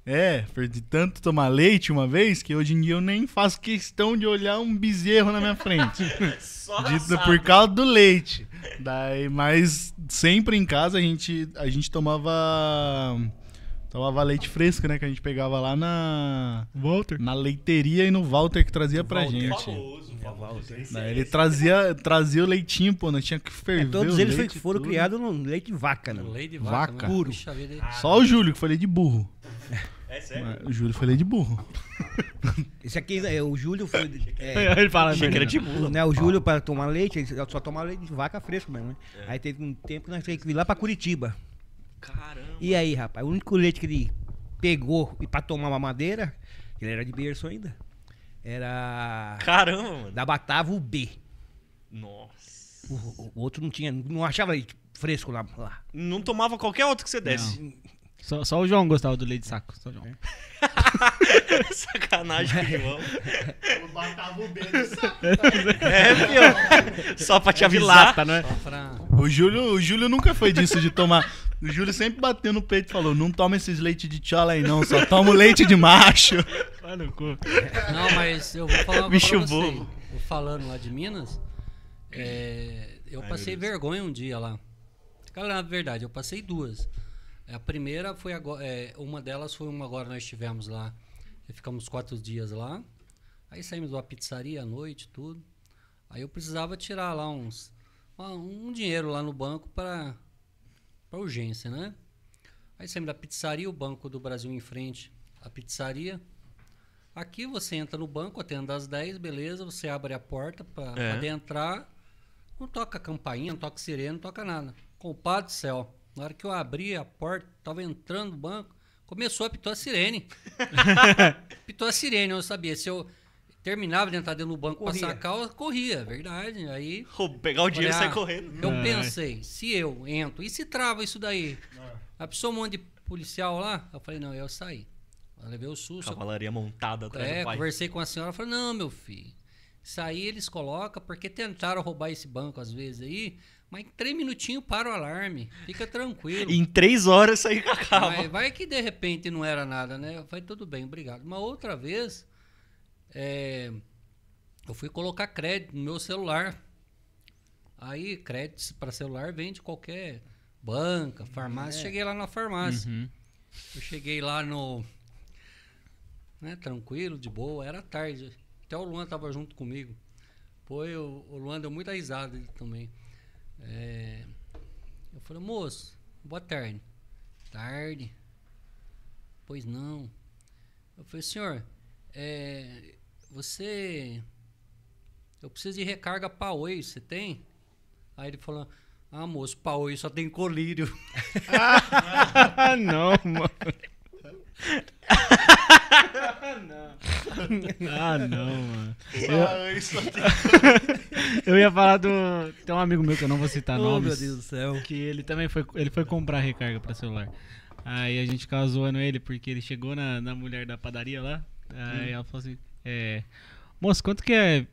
É, perdi tanto tomar leite uma vez que hoje em dia eu nem faço questão de olhar um bezerro na minha frente. Só Dito por causa do leite. Daí, mas sempre em casa a gente, a gente tomava Tomava leite fresco, né? Que a gente pegava lá na. Walter. Na leiteria e no Walter que trazia pra Walter. gente. Famoso, é, é ele trazia, trazia o leitinho, pô, não tinha que ferver. É, todos eles leite, foram criados no leite de vaca, né? Leite de vaca. vaca. Né? Puro. Ah, Só o Júlio, que foi leite de burro. É sério? o Júlio foi leite de burro. Esse aqui, é, o Júlio foi. É, ele fala achei que né? era de burro. Né, o Júlio, para tomar leite, ele só tomava leite de vaca fresco mesmo, né? É. Aí teve um tempo que nós tivemos que ir lá para Curitiba. Caramba. E aí, rapaz, o único leite que ele pegou e pra tomar uma madeira, ele era de berço ainda, era. Caramba, mano. Da o B. Nossa. O, o outro não tinha, não achava leite fresco lá, lá. Não tomava qualquer outro que você desse. Não. Só, só o João gostava do leite de saco. Só o João. É. Sacanagem é. João. Eu batava o B do saco. Tá? É, meu. Só pra te é avisar. né? pra... o, Júlio, o Júlio nunca foi disso de tomar. O Júlio sempre bateu no peito e falou: Não toma esses leite de tchola aí, não, só toma o leite de macho. Vai no cu. Não, mas eu vou falar uma Bicho pra bobo. Falando lá de Minas, é, eu Ai, passei vergonha um dia lá. Cara, na verdade, eu passei duas. A primeira foi agora. É, uma delas foi uma agora nós estivemos lá. Ficamos quatro dias lá. Aí saímos da pizzaria à noite, tudo. Aí eu precisava tirar lá uns. Um dinheiro lá no banco para para urgência, né? Aí você me dá pizzaria, o Banco do Brasil em frente à pizzaria. Aqui você entra no banco, atende às 10, beleza, você abre a porta para é. adentrar. Não toca campainha, não toca sirene, não toca nada. Compadre do céu, na hora que eu abri a porta, tava entrando no banco, começou a pitar a sirene. pitou a sirene, eu sabia. Se eu, terminava de entrar dentro do banco, corria. passar a calça, corria, verdade. Aí. pegar o dinheiro e sair ah, correndo. Eu é. pensei, se eu entro, e se trava isso daí? É. A pessoa um monte de policial lá, eu falei, não, eu saí. Eu levei o susto. Cavalaria montada atrás é, do pai. conversei com a senhora, falei, não, meu filho. Isso aí eles colocam, porque tentaram roubar esse banco às vezes aí, mas em três minutinhos para o alarme. Fica tranquilo. em três horas isso aí acaba. Mas vai que de repente não era nada, né? Eu falei, tudo bem, obrigado. Uma outra vez, é, eu fui colocar crédito no meu celular. Aí, crédito para celular vende qualquer banca, hum, farmácia. É. Cheguei lá na farmácia. Uhum. Eu cheguei lá no. Né, tranquilo, de boa, era tarde. Até o Luan tava junto comigo. Pô, eu, o Luan deu muita risada também. É, eu falei, moço, boa tarde. Tarde. Pois não. Eu falei, senhor, é, você. Eu preciso de recarga oi, você tem? Aí ele falou: Ah, moço, oi só tem colírio. ah, não, mano. ah, não, ah, mano. Eu... eu ia falar do. Tem um amigo meu que eu não vou citar oh, nomes. Meu Deus do céu. Que ele também foi, ele foi comprar recarga pra celular. Aí a gente ficava zoando ele, porque ele chegou na, na mulher da padaria lá. Aí hum. ela falou assim: é, moço, quanto que é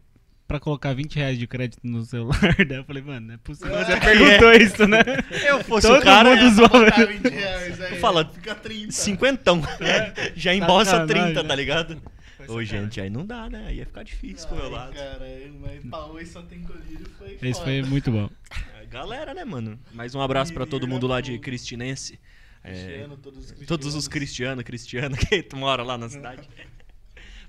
pra colocar 20 reais de crédito no celular? Daí eu falei, mano, não é possível. Você é perguntou é. isso, né? Eu fosse Todo o cara, mundo zoava. 20 reais, aí, fala, fica 30. Cinquentão. É. Já embolsa tá, 30, já. tá ligado? Ô, cara. gente, aí não dá, né? Aí ia ficar difícil Ai, pro meu lado. Caralho, mas Paoi só tem colírio foi Esse foi muito bom. É, galera, né, mano? Mais um abraço e pra todo mundo lá de é Cristinense. Cristiano, é, todos os cristianos. Todos os cristianos, cristiano que mora lá na cidade.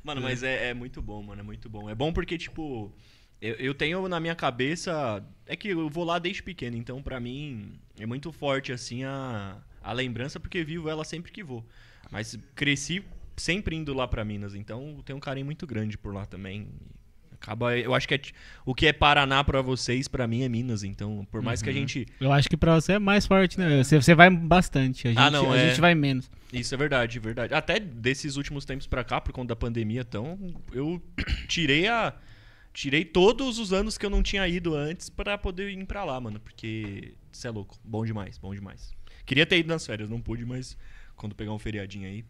Mano, é. mas é, é muito bom, mano. É muito bom. É bom porque, tipo. Eu, eu, tenho na minha cabeça. É que eu vou lá desde pequeno, então para mim é muito forte assim a, a lembrança, porque vivo ela sempre que vou. Mas cresci sempre indo lá para Minas, então tenho um carinho muito grande por lá também. Acaba, eu acho que é, o que é Paraná para vocês, para mim é Minas. Então, por mais uhum. que a uhum. gente. Eu acho que para você é mais forte, né? Você, você vai bastante. A ah, gente, ah, não, a é... gente vai menos. Isso é verdade, verdade. Até desses últimos tempos para cá, por conta da pandemia, então, eu tirei a. Tirei todos os anos que eu não tinha ido antes para poder ir para lá, mano. Porque. Você é louco. Bom demais, bom demais. Queria ter ido nas férias, não pude, mas quando pegar um feriadinho aí,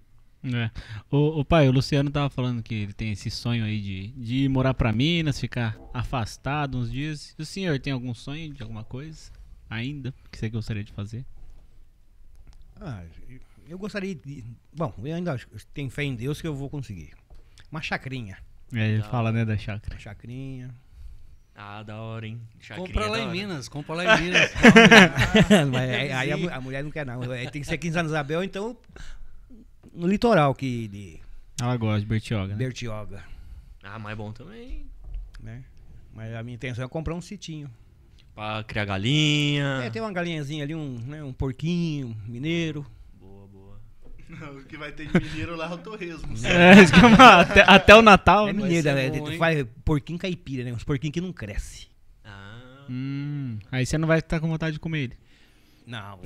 é. O, o, pai, o Luciano tava falando que ele tem esse sonho aí de, de ir morar pra Minas, ficar afastado uns dias. O senhor tem algum sonho de alguma coisa ainda que você gostaria de fazer? Ah, eu gostaria de. Bom, eu ainda tenho fé em Deus que eu vou conseguir. Uma chacrinha. É, ele fala, né, da chácara. Uma chacrinha. Ah, da hora, hein? Chacrinha compra lá em Minas, compra lá em Minas. ah, mas aí, aí a, mulher não quer, não. Tem que ser 15 anos abel, Isabel, então no litoral aqui de. Alagoas, ah, de Bertioga. Né? Bertioga. Ah, mas é bom também. Né? Mas a minha intenção é comprar um sitinho. Pra criar galinha. É, tem uma galinhazinha ali, um, né, um porquinho, mineiro. Boa, boa. o que vai ter de mineiro lá é o torresmo. É, até, até, o Natal. É mineiro, né? Bom, tu faz porquinho caipira, né? Uns porquinhos que não crescem. Ah. Hum, aí você não vai estar com vontade de comer ele. Não,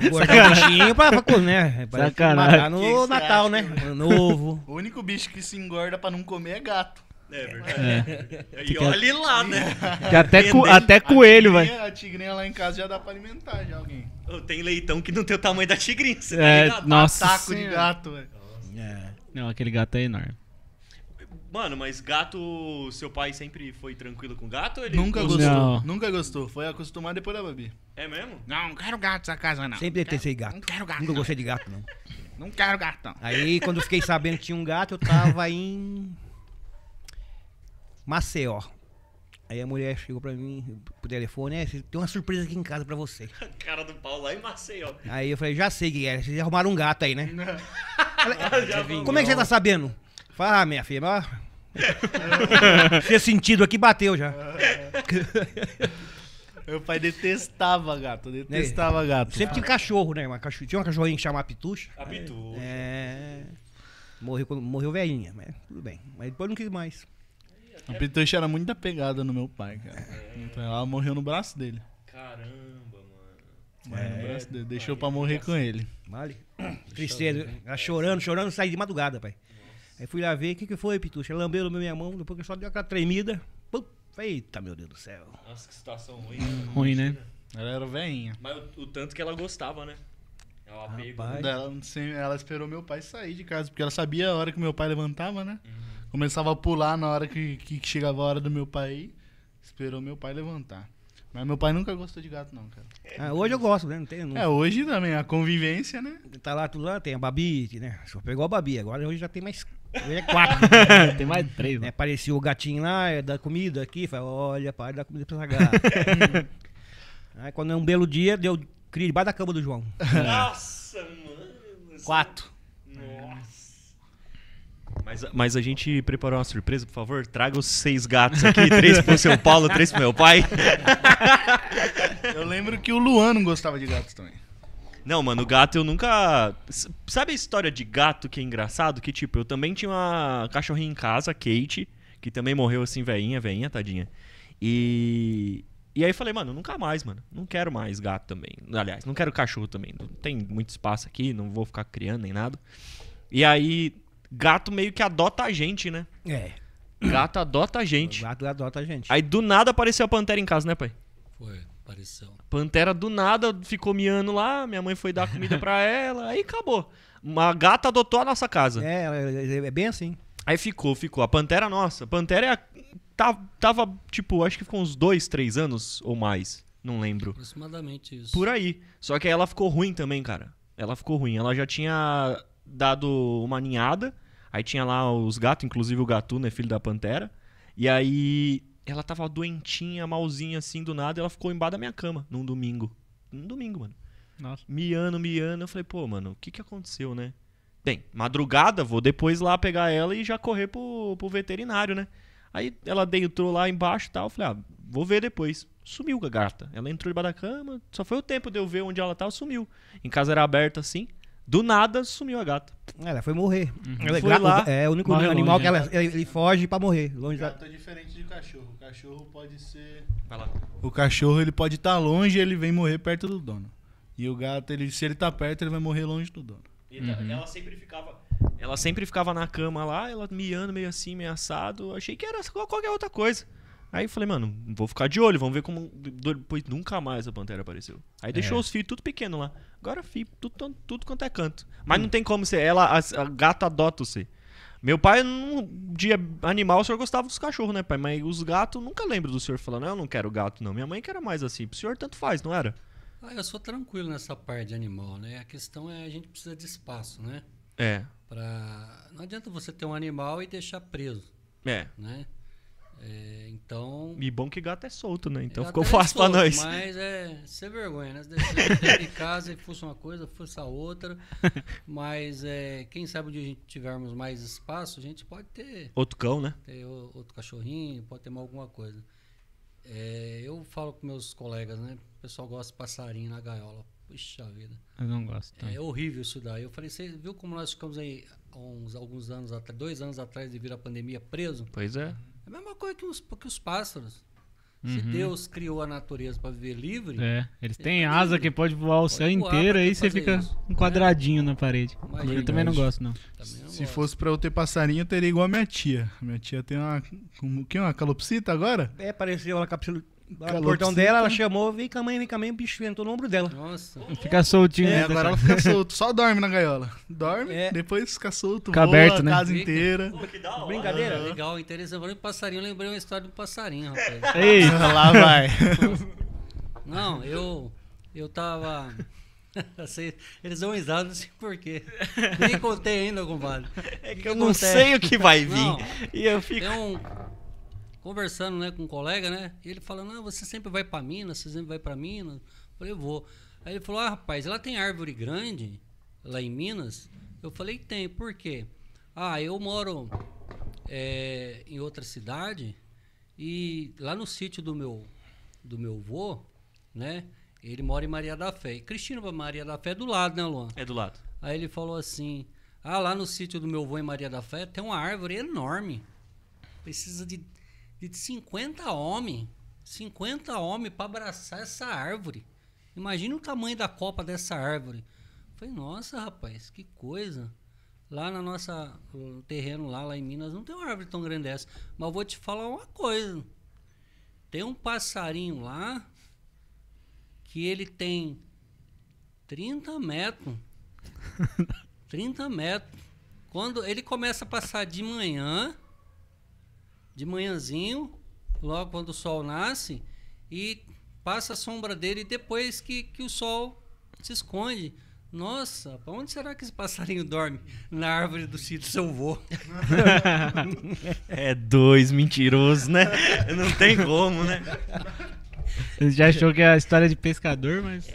vou guardar o bichinho pra, pra né? Pra matar no Natal, né? Ano novo. O único bicho que se engorda pra não comer é gato. É, é. verdade. É. E olhe lá, né? Que até, co até coelho, vai. A tigrinha lá em casa já dá pra alimentar já alguém. Oh, tem leitão que não tem o tamanho da tigrinha. Você tá é, tá nossa. Taco de gato, velho. É. Não, aquele gato é enorme. Mano, mas gato, seu pai sempre foi tranquilo com gato? Ele Nunca gostou. Não. Nunca gostou. Foi acostumado depois da Babi. É mesmo? Não, não quero gato na casa, não. Sempre detestei gato. Não quero gato. Nunca não. gostei de gato, não. Não quero gato, não. Aí, quando eu fiquei sabendo que tinha um gato, eu tava em. Maceió. Aí a mulher chegou pra mim pro telefone, né? tem uma surpresa aqui em casa pra você. A cara do pau lá em Maceió. Aí eu falei, já sei que é, vocês arrumaram um gato aí, né? Ela, como é que você tá sabendo? Fala, ah, minha filha, tinha sentido aqui, bateu já. Meu pai detestava gato, né? detestava é. gato. Sempre tinha cachorro, né? Uma cachorro, tinha uma cachorrinha que chamava Pitucha. A É. é. Morreu, morreu velhinha, mas tudo bem. Mas depois não quis mais. A Pitucha era muito apegada no meu pai, cara. É. Então ela morreu no braço dele. Caramba, mano. Morreu no é, braço dele. Deixou pra morrer com ele. Vale. Tristeza. chorando, chorando, saí de madrugada, pai. Aí fui lá ver, o que, que foi, Pitucha? Lambeu minha mão, depois que só deu aquela tremida. Pum, eita, meu Deus do céu. Nossa, que situação ruim. ruim, né? né? Ela era veinha. Mas o, o, tanto que ela gostava, né? É ela, né? Rapaz, ela, ela esperou meu pai sair de casa, porque ela sabia a hora que meu pai levantava, né? Uhum. Começava a pular na hora que, que, chegava a hora do meu pai. Esperou meu pai levantar. Mas meu pai nunca gostou de gato, não, cara. É, hoje eu gosto, né? Não tem, não... É, hoje também, a convivência, né? Tá lá, tudo lá, tem a Babi, né? Só pegou a Babi, agora hoje já tem mais é quatro. Né? Tem mais três. Né? É, o gatinho lá, é dá comida aqui, fala, olha, para de dar comida pra essa gata. Aí quando é um belo dia, deu cria debaixo da cama do João. É. Nossa, mano. Quatro. Nossa. Mas, mas a gente preparou uma surpresa, por favor. Traga os seis gatos aqui, três pro São Paulo, três pro meu pai. Eu lembro que o Luan não gostava de gatos também. Não, mano, gato eu nunca. Sabe a história de gato que é engraçado? Que, tipo, eu também tinha uma cachorrinha em casa, Kate, que também morreu assim, veinha, veinha, tadinha. E. E aí falei, mano, nunca mais, mano. Não quero mais gato também. Aliás, não quero cachorro também. Não tem muito espaço aqui, não vou ficar criando nem nada. E aí, gato meio que adota a gente, né? É. Gato adota a gente. O gato adota a gente. Aí do nada apareceu a pantera em casa, né, pai? Foi apareceu. Pantera do nada ficou miando lá, minha mãe foi dar comida pra ela, aí acabou. Uma gata adotou a nossa casa. É é, é, é bem assim. Aí ficou, ficou. A Pantera, nossa, a Pantera é a, tá, tava, tipo, acho que ficou uns dois, três anos ou mais. Não lembro. Aproximadamente isso. Por aí. Só que aí ela ficou ruim também, cara. Ela ficou ruim. Ela já tinha dado uma ninhada. Aí tinha lá os gatos, inclusive o gatuno é filho da Pantera. E aí ela tava doentinha, malzinha assim do nada, ela ficou embaixo da minha cama num domingo. Num domingo, mano. Nossa. Miando, miando. Eu falei, pô, mano, o que que aconteceu, né? Bem, madrugada, vou depois lá pegar ela e já correr pro, pro veterinário, né? Aí ela deitou lá embaixo e tal. Eu falei, ah, vou ver depois. Sumiu a garta Ela entrou debaixo da cama, só foi o tempo de eu ver onde ela tava, sumiu. Em casa era aberta assim. Do nada sumiu a gata. É, ela foi morrer. Uhum. Ela foi lá, é o único animal longe, que ela, ele, ele foge para morrer. Longe gato da... é diferente de cachorro. O cachorro pode ser. Vai lá. O cachorro ele pode estar tá longe, ele vem morrer perto do dono. E o gato ele se ele tá perto ele vai morrer longe do dono. Tá, uhum. Ela sempre ficava, ela sempre ficava na cama lá, ela miando meio assim, meio assado. Achei que era qualquer outra coisa. Aí falei, mano, vou ficar de olho, vamos ver como. Depois nunca mais a Pantera apareceu. Aí deixou é. os filhos tudo pequeno lá. Agora filho, tudo, tudo quanto é canto. Mas hum. não tem como ser. Ela, a, a gata adota você. Meu pai, num dia animal, o senhor gostava dos cachorros, né, pai? Mas os gatos, nunca lembro do senhor falando, ah, eu não quero gato, não. Minha mãe que era mais assim. O senhor, tanto faz, não era? Ah, eu sou tranquilo nessa parte de animal, né? A questão é a gente precisa de espaço, né? É. Pra... Não adianta você ter um animal e deixar preso. É. Né? É, então. E bom que gato é solto, né? Então ficou é fácil é solto, pra nós. Mas é sem vergonha, né? em casa e fosse uma coisa, fosse a outra. Mas é, quem sabe onde a gente tivermos mais espaço, a gente pode ter. Outro cão, né? Ter outro cachorrinho, pode ter mais alguma coisa. É, eu falo com meus colegas, né? O pessoal gosta de passarinho na gaiola. Puxa vida. Eu não gosto. Tá? É horrível isso daí. Eu falei, você viu como nós ficamos aí uns, alguns anos atrás, dois anos atrás de vir a pandemia preso? Pois é. É a mesma coisa que os, que os pássaros. Se uhum. Deus criou a natureza para viver livre. É, eles têm ele tá asa livre. que pode voar o pode céu voar inteiro, aí você fica isso. um quadradinho é. na parede. Imagina. É eu também não gosto, não. não Se gosto. fosse para eu ter passarinho, eu teria igual a minha tia. Minha tia tem uma. Como que é? Uma calopsita agora? É, parecia uma calopsita o portão dela, ela chamou, vem cá, mãe, vem cá, mãe, o bicho entrou no ombro dela. Nossa. Fica soltinho. É, né, agora ela fica solto, só dorme na gaiola. Dorme, é. depois fica solto, fica voa, aberto, né? casa inteira. Pô, que da hora. Brincadeira. Ah, legal, interessante. Falando em passarinho, lembrei uma história do passarinho, rapaz. Ei, lá vai. Não, eu, eu tava... Eles vão risado, não sei porquê. Nem contei ainda, compadre. É que eu não sei o que vai vir. Não, e eu fico... Tem um, conversando né, com um colega, né? E ele falando, ah, você sempre vai para Minas, você sempre vai para Minas. Eu falei, vou. Aí ele falou, ah, rapaz, ela tem árvore grande lá em Minas? Eu falei, tem, por quê? Ah, eu moro é, em outra cidade e lá no sítio do meu, do meu vô, né? Ele mora em Maria da Fé. E Cristina Maria da Fé é do lado, né, Luan? É do lado. Aí ele falou assim, ah, lá no sítio do meu avô em Maria da Fé tem uma árvore enorme. Precisa de de 50 homens. 50 homens para abraçar essa árvore. Imagina o tamanho da copa dessa árvore. Falei, nossa, rapaz, que coisa. Lá na nossa no terreno lá, lá em Minas, não tem uma árvore tão grande dessa. Mas vou te falar uma coisa. Tem um passarinho lá que ele tem 30 metros. 30 metros. Quando ele começa a passar de manhã, de manhãzinho, logo quando o sol nasce, e passa a sombra dele depois que, que o sol se esconde. Nossa, pra onde será que esse passarinho dorme? Na árvore do sítio seu vô. é dois mentirosos, né? Não tem como, né? Você já achou que é a história de pescador, mas. É.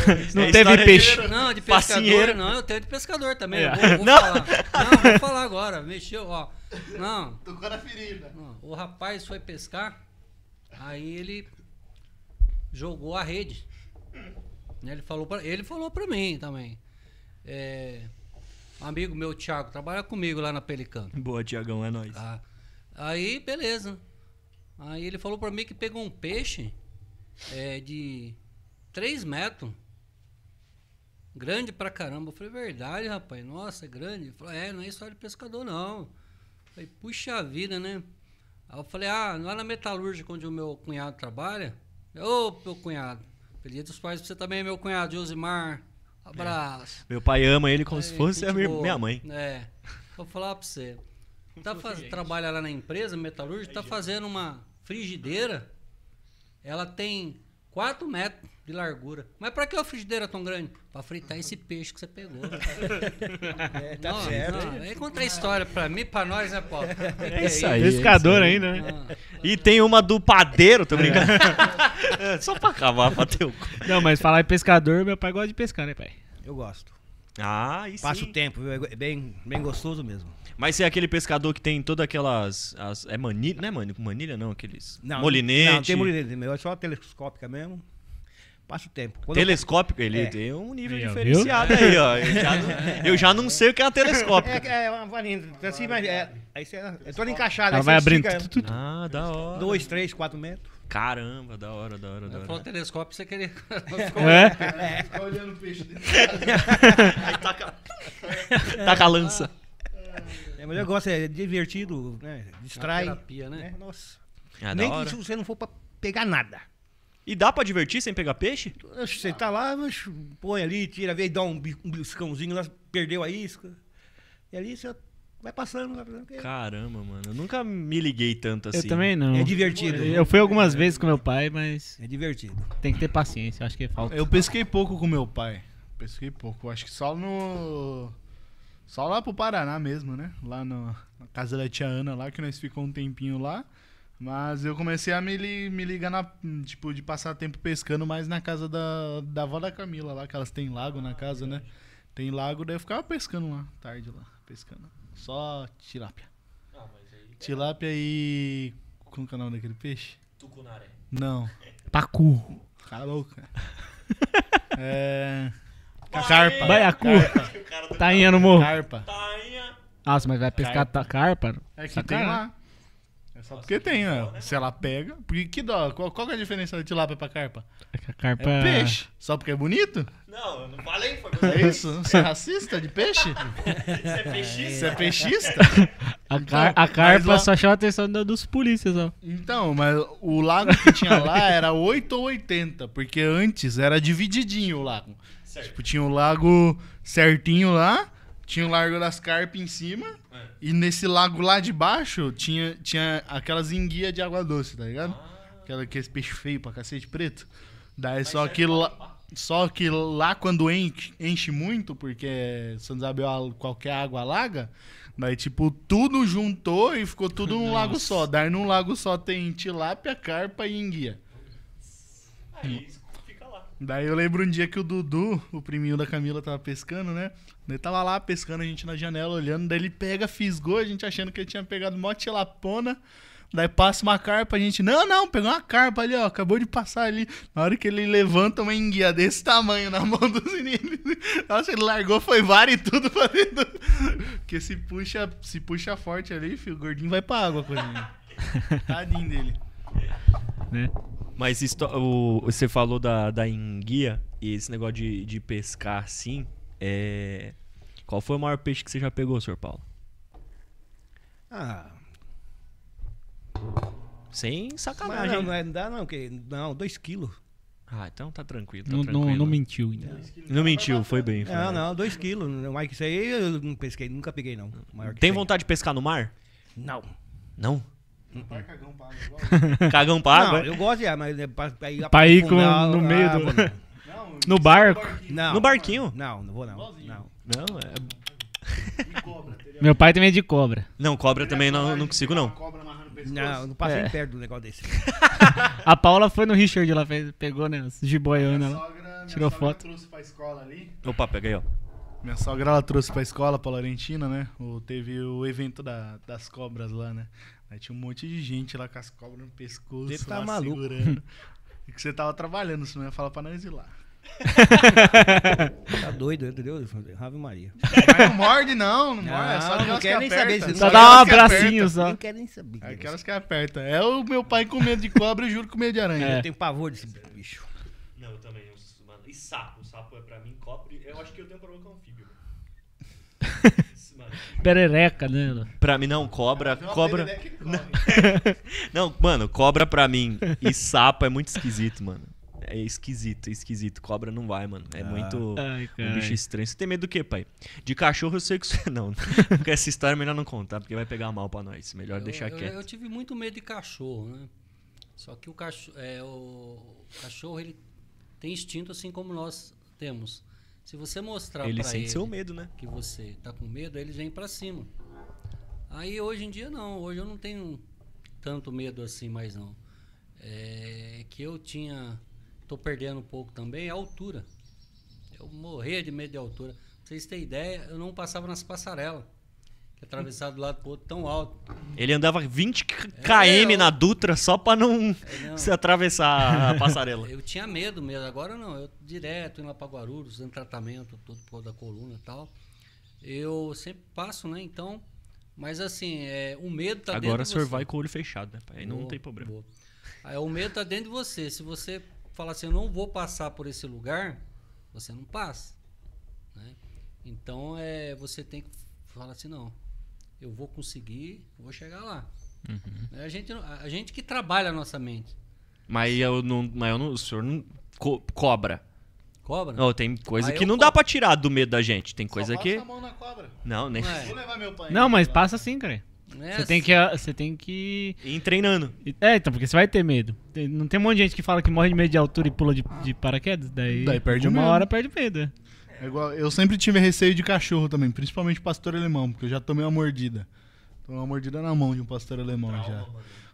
não é teve peixe. De... Não, de pescador, Passinheiro. não. Eu tenho de pescador também. É. Vou, vou não. falar. Não, vou falar agora. Mexeu, ó. Não. Do Guarafirina. Não. O rapaz foi pescar, aí ele jogou a rede. Né, ele falou pra, ele falou pra mim também. É, amigo meu, Thiago, trabalha comigo lá na Pelicano. Boa, Tiagão, é nóis. Ah, aí, beleza. Aí ele falou pra mim que pegou um peixe é, de 3 metros. Grande pra caramba. Eu falei, é verdade, rapaz. Nossa, é grande. Ele falou, é, não é história de pescador, não. Falei, puxa vida, né? Aí eu falei, ah, não é na metalúrgica onde o meu cunhado trabalha? Ô, oh, meu cunhado, feliz dos pais pra você também, é meu cunhado, Josimar. Abraço. É. Meu pai ama ele como é, se fosse a minha, minha mãe. É. Vou falar pra você. Tá faz... Trabalha lá na empresa, metalúrgica, é tá fazendo uma frigideira. Ela tem 4 metros de largura. Mas pra que a frigideira é tão grande? Pra fritar esse peixe que você pegou. é, tá não, certo. Não. Aí conta a história pra mim, pra nós, né, Paulo? É isso aí. Pescador é isso aí. ainda, né? Ah. E tem uma do padeiro, tô brincando. É. Só pra acabar, pra ter o... Não, mas falar em pescador, meu pai gosta de pescar, né, pai? Eu gosto. Ah, isso. Passa sim. o tempo, é bem, bem gostoso mesmo. Mas você é aquele pescador que tem todas aquelas. As, é manilha, não é manilha, manilha não, aqueles. Não, molinete. Não, tem molinete, é só telescópica mesmo passa o tempo. Quando telescópico, eu... ele é. tem um nível aí, diferenciado viu? aí, ó. Eu já, eu já não sei o que é uma telescópica. É, é, é uma varinha. Então assim, mas é, aí você é, toda encaixada. Ela vai abrindo. tudo ah, da hora. Dois, três, quatro metros. Caramba, da hora, da hora, da hora. Foi um telescópio você querer. É? é Ficar olhando o peixe dele. Aí taca. Taca a lança. É, mas eu gosto, é divertido, né? Distrai. É uma terapia, né? É, nossa. É, Nem que se você não for pra pegar nada. E dá pra divertir sem pegar peixe? Você tá lá, mas põe ali, tira, vê, dá um, um lá, perdeu a isca. E ali você Vai passando, vai passando. É- Caramba, mano. Eu nunca me liguei tanto assim. Eu também não. É divertido. Eu, né? fui algumas é, vezes com meu pai, mas. É divertido. Tem que ter paciência, acho que falta. Eu pesquei pouco com meu pai. Pesquei pouco. Acho que só no. Só lá pro Paraná mesmo, né? Lá no, na casa da tia Ana, lá que nós ficamos um tempinho lá. Mas eu comecei a me, li, me ligar na. Tipo, de passar tempo pescando mais na casa da, da avó da Camila lá, que elas têm lago na casa, né? Tem lago, daí eu ficava pescando lá, tarde lá, pescando. Só tilápia. Ah, mas aí. Tá tilápia e. Como é o nome daquele peixe? Tucunaré. Não. Pacu. Calouca. Tá né? é. Tá carpa. Baiacu. Carpa. Tainha no morro. Carpa. Tainha. Nossa, mas vai pescar carpa. carpa? É que tem lá. É só porque tem, né? Se ela pega. Porque que dó? Qual, qual é a diferença da tilápia pra carpa? É que a carpa. É peixe. Só porque é bonito? Não, eu não falei, foi É isso? Você é racista de peixe? você é peixista? Você é peixista? A, car a carpa lá... só chama a atenção dos polícias, ó. Então, mas o lago que tinha lá era 8 ou 80, porque antes era divididinho o lago. Certo. Tipo, tinha o lago certinho lá, tinha o Largo das Carpas em cima é. E nesse lago lá de baixo tinha, tinha aquelas enguias de água doce, tá ligado? Ah. Aquela, aqueles peixes feios pra cacete preto. Daí só é que lá. Só que lá quando enche, enche muito, porque São Isabel é qualquer água alaga, daí tipo tudo juntou e ficou tudo num lago só. Daí num lago só tem tilápia, carpa e enguia. Aí, é Daí eu lembro um dia que o Dudu, o priminho da Camila, tava pescando, né? Ele tava lá pescando, a gente na janela olhando. Daí ele pega, fisgou, a gente achando que ele tinha pegado mó tilapona. Daí passa uma carpa, a gente, não, não, pegou uma carpa ali, ó, acabou de passar ali. Na hora que ele levanta uma enguia desse tamanho na mão dos meninos, nossa, ele largou, foi vara e tudo pra dentro. Porque se puxa, se puxa forte ali, filho, o gordinho vai pra água com ele. Tadinho dele. Né? Mas isto, o, você falou da, da enguia e esse negócio de, de pescar assim. É... Qual foi o maior peixe que você já pegou, senhor Paulo? Ah. Sem sacanagem. não, é, não, dá não, que, não, 2 quilos. Ah, então tá tranquilo. Tá não, tranquilo. Não, não, mentiu ainda. Então. Não mentiu, foi bem. Foi não, não, 2 quilos. Mais que isso aí eu não pesquei, nunca peguei não. Tem vontade de pescar no mar? Não. Não? Pai é Cagão pago igual. Cagão pago? Não, é? eu gosto de, mas é pra, pra ir, pra ir com, no meio do... A, não, no barco? Não, no barquinho? Não, não vou não. Não, não é... Cobra, Meu pai também é de cobra. Não, cobra também não, não consigo não. não, não passei é. perto do negócio desse. a Paula foi no Richard lá, pegou, né? de jiboiana lá. Sogra, tirou foto. trouxe pra escola ali. Opa, peguei, ó. Minha sogra ela trouxe pra escola, pra Laurentina, né? O, teve o evento da, das cobras lá, né? Aí tinha um monte de gente lá com as cobras no pescoço, Ele tá lá maluco. segurando. E que você tava trabalhando, senão ia falar pra não lá tá doido, né, entendeu? Ave Maria. Mas não morde, não, não, não morde. É só não, quer que nem saber. Só, só dá um abracinho só. Não quer nem saber. aquelas que aperta. É o meu pai com medo de cobra e juro com medo de aranha. É. Eu tenho pavor desse bicho. Não, eu também. e sapo? O sapo é pra mim, cobra. Eu acho que eu tenho um problema com anfíbio. perereca, né? Pra mim, não, cobra. Não, cobra. não, mano, cobra pra mim e sapo é muito esquisito, mano. É esquisito, é esquisito. Cobra não vai, mano. É ah. muito Ai, um bicho estranho. Você tem medo do quê, pai? De cachorro eu sei que você. Não, porque essa história é melhor não contar, porque vai pegar mal pra nós. Melhor eu, deixar eu, quieto. Eu, tive muito medo de cachorro, né? Só que o cachorro, é, o cachorro ele tem instinto assim como nós temos. Se você mostrar ele sente ele seu medo, né? Que você tá com medo, ele vem para cima. Aí hoje em dia não, hoje eu não tenho tanto medo assim mais não. É que eu tinha tô perdendo um pouco também é a altura. Eu morria de medo de altura. Pra vocês terem ideia, eu não passava nas passarelas que é atravessava do lado pro outro tão alto. Ele andava 20 km é, eu... na Dutra só pra não, é, não. se atravessar a passarela. eu tinha medo mesmo, agora não. Eu direto indo lá pra Guarulhos, dando tratamento, tudo por causa da coluna e tal. Eu sempre passo, né? Então, mas assim, é, o medo tá agora dentro. Agora o senhor vai com o olho fechado, né? Aí boa, não tem problema. Boa. Aí, o medo tá dentro de você. Se você falar assim, eu não vou passar por esse lugar, você não passa. Né? Então é, você tem que falar assim, não, eu vou conseguir, vou chegar lá. Uhum. A, gente, a gente que trabalha a nossa mente. Mas eu não, mas eu não, o senhor não co cobra. Cobra? Não, tem coisa que não dá pra tirar do medo da gente. Tem coisa Só que. A mão na cobra. Não, nem. É. Vou levar meu pai. Não, mas passa é assim, cara. Ah, você tem que. Você tem que. Ir treinando. É, então, porque você vai ter medo. Não tem um monte de gente que fala que morre de medo de altura e pula de, de paraquedas. Daí, daí perde uma hora, perde medo. É. É igual, eu sempre tive receio de cachorro também, principalmente pastor alemão, porque eu já tomei uma mordida. Tomei uma mordida na mão de um pastor alemão Trauma, já.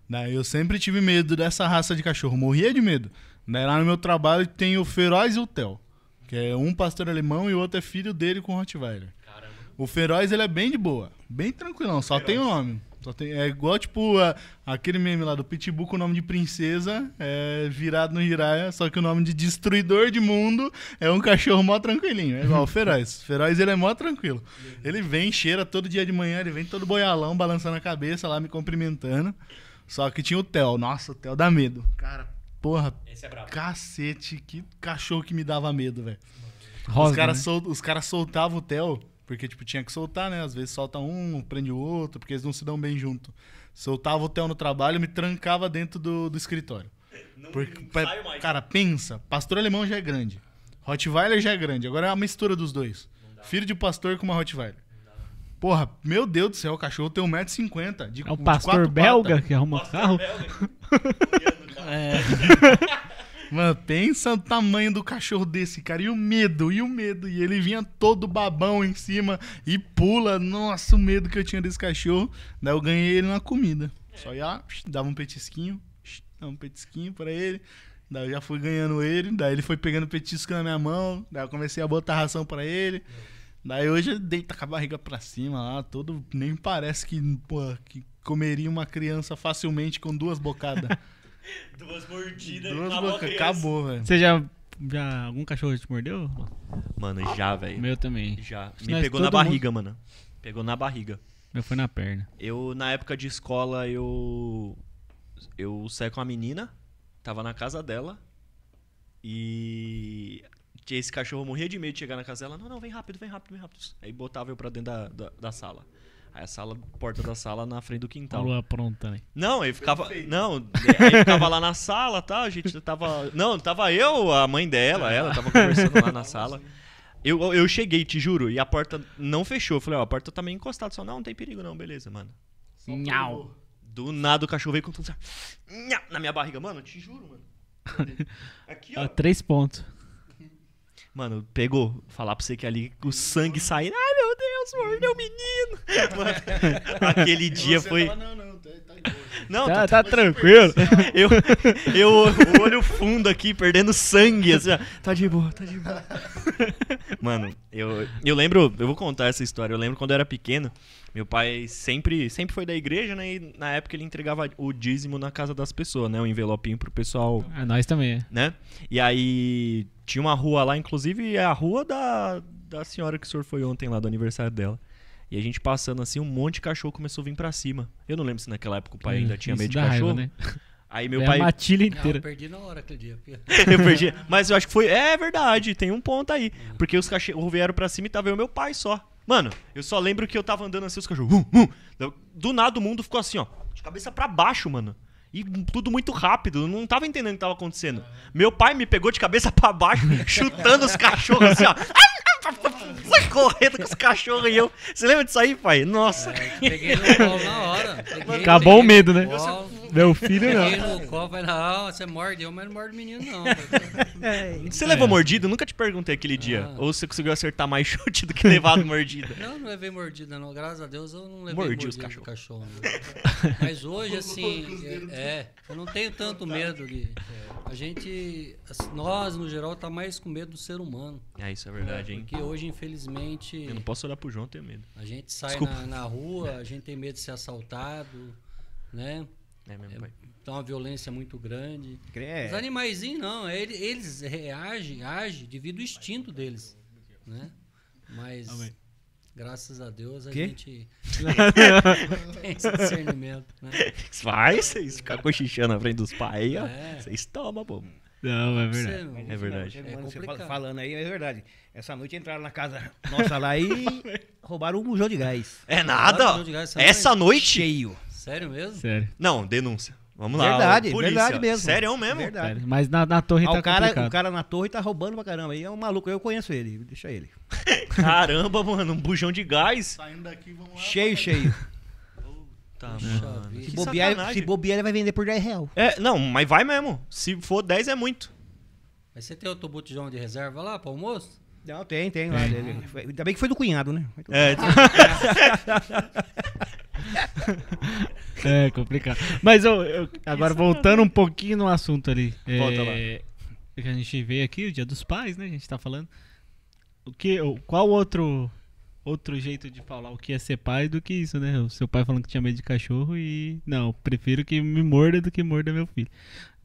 Daí eu sempre tive medo dessa raça de cachorro, morria de medo. Daí lá no meu trabalho tem o Feroz e o Theo, que é um pastor alemão e o outro é filho dele com o Rottweiler. Caramba. O Feroz ele é bem de boa, bem tranquilão, só Feroz. tem homem. Só tem, é igual, tipo, a, aquele meme lá do Pitbull com o nome de princesa, é, virado no Jiraya, só que o nome de destruidor de mundo é um cachorro mó tranquilinho. É igual o Feroz. Feroz, ele é mó tranquilo. Ele vem, cheira todo dia de manhã, ele vem todo boialão, balançando a cabeça lá, me cumprimentando. Só que tinha o Theo. Nossa, o Theo dá medo. Cara, porra. Esse é brabo. Cacete, que cachorro que me dava medo, velho. Os caras né? sol, cara soltavam o Theo porque, tipo, tinha que soltar, né? Às vezes solta um, prende o outro, porque eles não se dão bem junto. Soltava o Theo no trabalho, me trancava dentro do, do escritório. É, não, porque, não mais. Cara, pensa, pastor alemão já é grande. Rottweiler já é grande. Agora é uma mistura dos dois. Filho de pastor com uma Rottweiler. Porra, meu Deus do céu, o cachorro tem 1,50m. É o pastor belga patas. que arruma o carro? Belga. é. Mano, pensa o tamanho do cachorro desse, cara. E o medo, e o medo. E ele vinha todo babão em cima e pula. Nossa, o medo que eu tinha desse cachorro. Daí eu ganhei ele na comida. Só ia, dava um petisquinho, dava um petisquinho pra ele. Daí eu já fui ganhando ele. Daí ele foi pegando petisco na minha mão. Daí eu comecei a botar ração pra ele. Daí hoje ele deita tá com a barriga pra cima lá, todo. Nem parece que, pô, que comeria uma criança facilmente com duas bocadas. Duas mordidas Duas e boca, acabou, velho. Você já, já. Algum cachorro te mordeu? Mano, já, velho. Meu também. Já. Me pegou na barriga, mundo... mano. Pegou na barriga. Meu foi na perna. Eu, na época de escola, eu. Eu saí com a menina, tava na casa dela. E esse cachorro morria de medo de chegar na casa dela. Não, não, vem rápido, vem rápido, vem rápido. Aí botava eu pra dentro da, da, da sala. Aí a sala, porta da sala na frente do quintal. Lua pronta, né? Não, ele ficava. Perfeito. Não, aí ficava lá na sala, tá? A gente tava. Não, tava eu, a mãe dela, ela tava conversando lá na sala. Eu, eu cheguei, te juro, e a porta não fechou. Eu falei, ó, a porta tá meio encostada, só não, não tem perigo não, beleza, mano. Nhau. Do nada o cachorro veio com tudo. Assim, na minha barriga, mano, te juro, mano. Aqui, ó. Três pontos. Mano, pegou. Falar pra você que ali o sangue sair. Ai, meu Deus, mano, é meu menino. Mano, aquele dia foi. Tava, não, não, tá, tá não, tá, tá, tá tipo tranquilo. Assim, eu, eu olho fundo aqui, perdendo sangue. Assim, tá de boa, tá de boa. Mano, eu, eu lembro, eu vou contar essa história. Eu lembro quando eu era pequeno, meu pai sempre, sempre foi da igreja, né? E na época ele entregava o dízimo na casa das pessoas, né? Um envelopinho pro pessoal. É, nós também. É. Né? E aí tinha uma rua lá, inclusive é a rua da, da senhora que o senhor foi ontem lá, do aniversário dela. E a gente passando assim, um monte de cachorro começou a vir pra cima. Eu não lembro se naquela época o pai é, ainda tinha medo de cachorro. Raiva, né? Aí meu é pai. A matilha inteira. Não, eu perdi na hora aquele dia. eu perdi. Mas eu acho que foi. É verdade, tem um ponto aí. Porque os cachorros vieram pra cima e tava eu meu pai só. Mano, eu só lembro que eu tava andando assim, os cachorros. Um, um. Do nada o mundo ficou assim, ó. De cabeça para baixo, mano. E tudo muito rápido, eu não tava entendendo o que tava acontecendo. Meu pai me pegou de cabeça para baixo, chutando os cachorros assim, ó. Foi correndo com os cachorros e eu. Você lembra disso aí, pai? Nossa. É, peguei no na hora. Peguei, Acabou peguei. o medo, né? Uau. Meu filho não. Peguei no vai na aula, ah, você mordeu, mas não morde o menino, não. É, você é. levou mordida? Nunca te perguntei aquele dia. Ah. Ou você conseguiu acertar mais chute do que levado mordida? Não, não levei mordida, não. Graças a Deus eu não levei Mordi mordida os cachorro. Né? mas hoje, assim, é, é, eu não tenho tanto medo de. É, a gente, nós no geral, tá mais com medo do ser humano. É, isso é verdade, é, hein? Porque hoje, infelizmente. Eu não posso olhar pro João, tenho medo. A gente sai na, na, rua, a gente tem medo de ser assaltado, né? É mesmo, é, pai. Então é, uma violência muito grande. É. Os animaizinhos não, é, eles, eles reagem, agem devido ao instinto deles. Né? Mas. Amém. Graças a Deus a que? gente tem esse discernimento, né? Vai, vocês ficam cochichando na frente dos pais, É. Vocês tomam, Não, é verdade. é verdade. é você falando aí, é verdade. Essa noite entraram na casa nossa lá e roubaram um bujão de gás. É nada. essa, essa noite? Cheio. Sério mesmo? Sério. Não, denúncia. Vamos lá. Verdade, polícia. verdade mesmo. Sério mesmo? Verdade. Mas na, na torre ah, tá o cara, complicado. O cara na torre tá roubando pra caramba. Aí é um maluco, eu conheço ele, deixa ele. caramba, mano, um bujão de gás. Saindo daqui, vamos lá. Cheio, cheio. Tá, é. mano. Se bobear, se bobear, ele vai vender por 10 real. É, não, mas vai mesmo. Se for 10 é muito. Mas você tem outro botijão de reserva lá pro almoço? Não, tem, tem. É. Lá, ele, ele, ainda bem que foi do cunhado, né? é. é complicado. Mas eu, eu agora Isso é voltando é um pouquinho no assunto ali. É, Volta é, lá. a gente veio aqui, o Dia dos Pais, né? A gente tá falando. O que, qual outro outro jeito de falar o que é ser pai do que isso, né? O seu pai falando que tinha medo de cachorro e. Não, prefiro que me morda do que morda meu filho.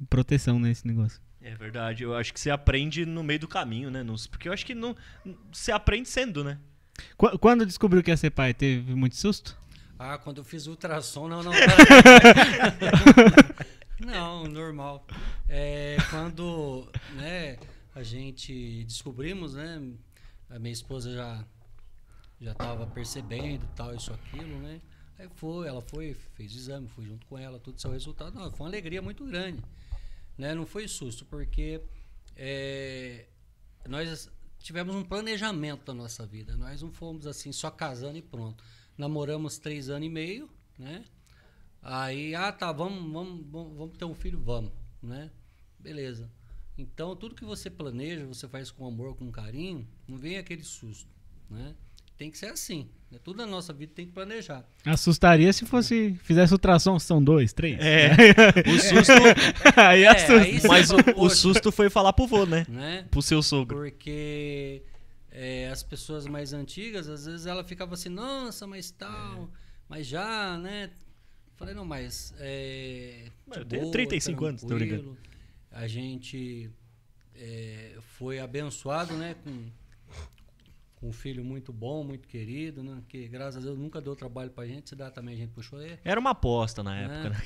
Proteção nesse né, negócio. É verdade, eu acho que você aprende no meio do caminho, né? Porque eu acho que não, você aprende sendo, né? Quando descobriu que ia ser pai, teve muito susto? Ah, quando eu fiz ultrassom, não, não. não, normal. É, quando né, a gente descobrimos, né? A minha esposa já já estava percebendo tal, isso, aquilo, né? Aí foi, ela foi, fez exame, fui junto com ela, tudo seu resultado. Não, foi uma alegria muito grande. Né? Não foi susto, porque é, nós tivemos um planejamento da nossa vida. Nós não fomos assim, só casando e pronto namoramos três anos e meio, né? Aí, ah, tá, vamos, vamos, vamos, vamos ter um filho, vamos, né? Beleza. Então, tudo que você planeja, você faz com amor, com carinho, não vem aquele susto, né? Tem que ser assim. Né? Tudo na nossa vida tem que planejar. Assustaria se fosse fizesse ultrassom, são dois, três. É. Né? O susto. É. aí assusta. aí Mas o, o, susto foi falar pro vô, né? né? Pro seu sogro. Porque é, as pessoas mais antigas, às vezes ela ficava assim, nossa, mas tal, é. mas já, né? Falei, não, mas. É, mas eu tenho boa, 35 anos, tô ligado. A gente é, foi abençoado, né? Com, com um filho muito bom, muito querido, né? Que graças a Deus nunca deu trabalho pra gente, se dá também a gente puxou ele. Era uma aposta na né? época, né?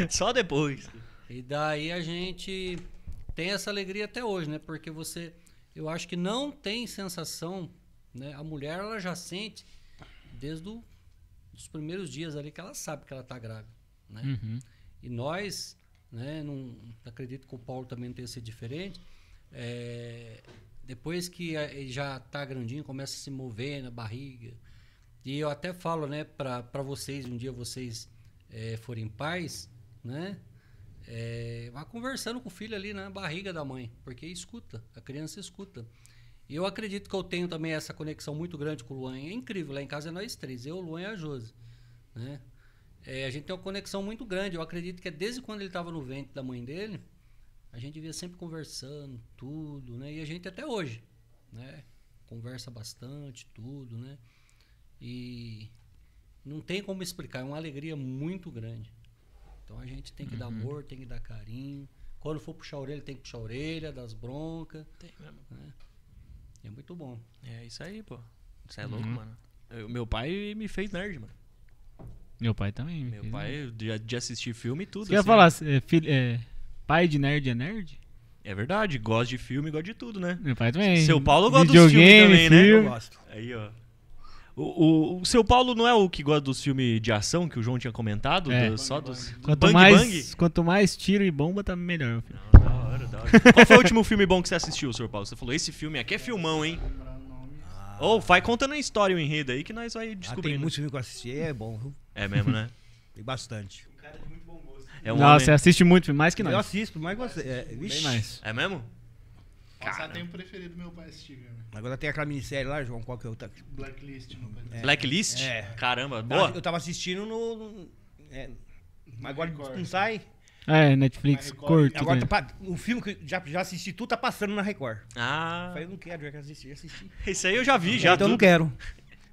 né? Só depois. E daí a gente tem essa alegria até hoje, né? Porque você eu acho que não tem sensação, né? A mulher ela já sente desde os primeiros dias ali que ela sabe que ela está grávida, né? Uhum. E nós, né? Não acredito que o Paulo também tenha sido diferente. É, depois que ele já está grandinho, começa a se mover na barriga. E eu até falo, né? Para vocês, um dia vocês é, forem pais, né? É, vai conversando com o filho ali na barriga da mãe, porque escuta, a criança escuta. E eu acredito que eu tenho também essa conexão muito grande com o Luan. É incrível, lá em casa é nós três, eu, o Luan e a Josi. Né? É, a gente tem uma conexão muito grande. Eu acredito que é desde quando ele estava no ventre da mãe dele, a gente via sempre conversando, tudo, né? E a gente até hoje, né? Conversa bastante, tudo, né? E não tem como explicar, é uma alegria muito grande. Então a gente tem que uhum. dar amor, tem que dar carinho. Quando for puxar a orelha, tem que puxar a orelha, das broncas. Tem mesmo. Né? É muito bom. É isso aí, pô. Isso é uhum. louco, uhum. mano. Eu, meu pai me fez nerd, mano. Meu pai também. Me meu pai, nerd. de, de assistir filme e tudo. Você assim. ia falar, é, filho, é, pai de nerd é nerd? É verdade, gosta de filme, gosta de tudo, né? Meu pai também. Seu Paulo gosta dos filmes também, né? filme. né? Eu gosto. Aí, ó. O, o, o, seu Paulo não é o que gosta dos filmes de ação que o João tinha comentado? É. Do, bang, só dos. Quanto, bang, mais, quanto mais tiro e bomba, tá melhor. Não, ah, da hora, da hora. Qual foi o último filme bom que você assistiu, seu Paulo? Você falou, esse filme aqui é filmão, hein? Ah. Ou oh, vai contando a história, o enredo aí, que nós vai descobrir. Ah, tem muitos filmes que eu assisti, é bom. É mesmo, né? tem bastante. O cara é muito bom gosto. É um Nossa, homem... você assiste muito, mais que nós. Eu assisto, mais que você. É, Bem mais. É mesmo? Cara. Passar o preferido meu pai assistir, cara. Agora tem aquela minissérie lá, João, qual que é o... Blacklist. É. Blacklist? É. Caramba, boa. Eu tava assistindo no... É, mas agora Record. não sai... É, Netflix, curto. Agora, né? tá, o filme que já, já assisti tu tá passando na Record. Ah. Eu falei, eu não quero, já assisti, já assisti. Isso aí eu já vi, já. Então tudo. eu não quero.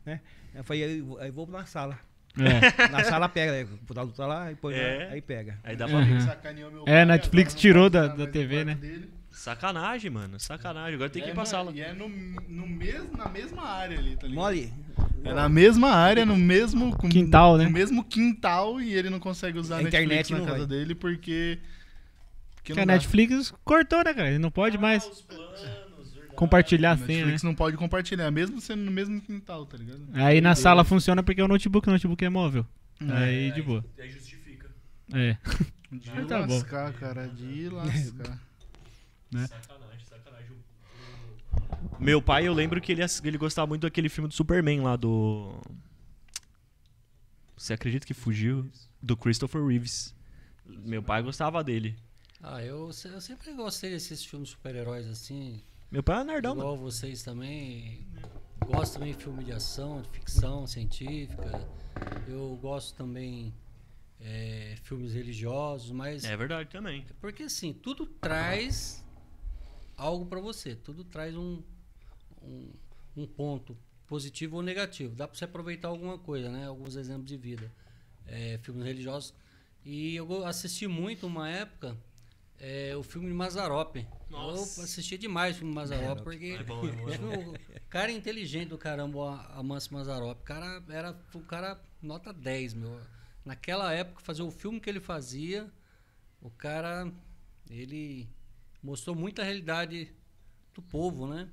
Né? Eu falei, aí eu, vou na sala. É. Na sala pega, o Daldo tá lá, e põe é. lá, aí pega. Aí dá é. pra uhum. ver. É, Netflix tirou da, da TV, né? Dele. Sacanagem, mano. Sacanagem. Agora tem que é ir pra na, E é no, no mes, na mesma área ali, tá ligado? Mole. É na mesma área, no mesmo quintal, né? No mesmo quintal e ele não consegue usar a Netflix internet na casa vai. dele porque. porque a Netflix cortou, né, cara? Ele não pode ah, mais compartilhar a senha. Netflix né? não pode compartilhar, mesmo sendo no mesmo quintal, tá ligado? Aí na sala funciona porque é o notebook, o notebook é móvel. É, aí de boa. Aí justifica. É. De tá lascar, bom. cara, de lascar. Né? Sacanagem, sacanagem. Meu pai, eu lembro que ele, ele gostava muito daquele filme do Superman lá do. Você acredita que fugiu? Do Christopher Reeves. Meu pai gostava dele. Ah, eu, eu sempre gostei desses filmes super-heróis assim. Meu pai é nerdão, Igual mano. vocês também. Gosto também de filme de ação, de ficção científica. Eu gosto também é, filmes religiosos, mas... É verdade também. É porque assim, tudo traz algo para você. Tudo traz um, um, um, ponto positivo ou negativo. Dá para você aproveitar alguma coisa, né? Alguns exemplos de vida. É, filmes religiosos. E eu assisti muito uma época é, o filme de Mazarop. Nossa. Eu assisti demais o filme de Mazarop, é, porque é bom, é bom. o cara é inteligente do caramba, Amâncio Mazarop. O cara era o cara nota 10, meu. Naquela época, fazer o filme que ele fazia, o cara, ele mostrou muita realidade do povo, né?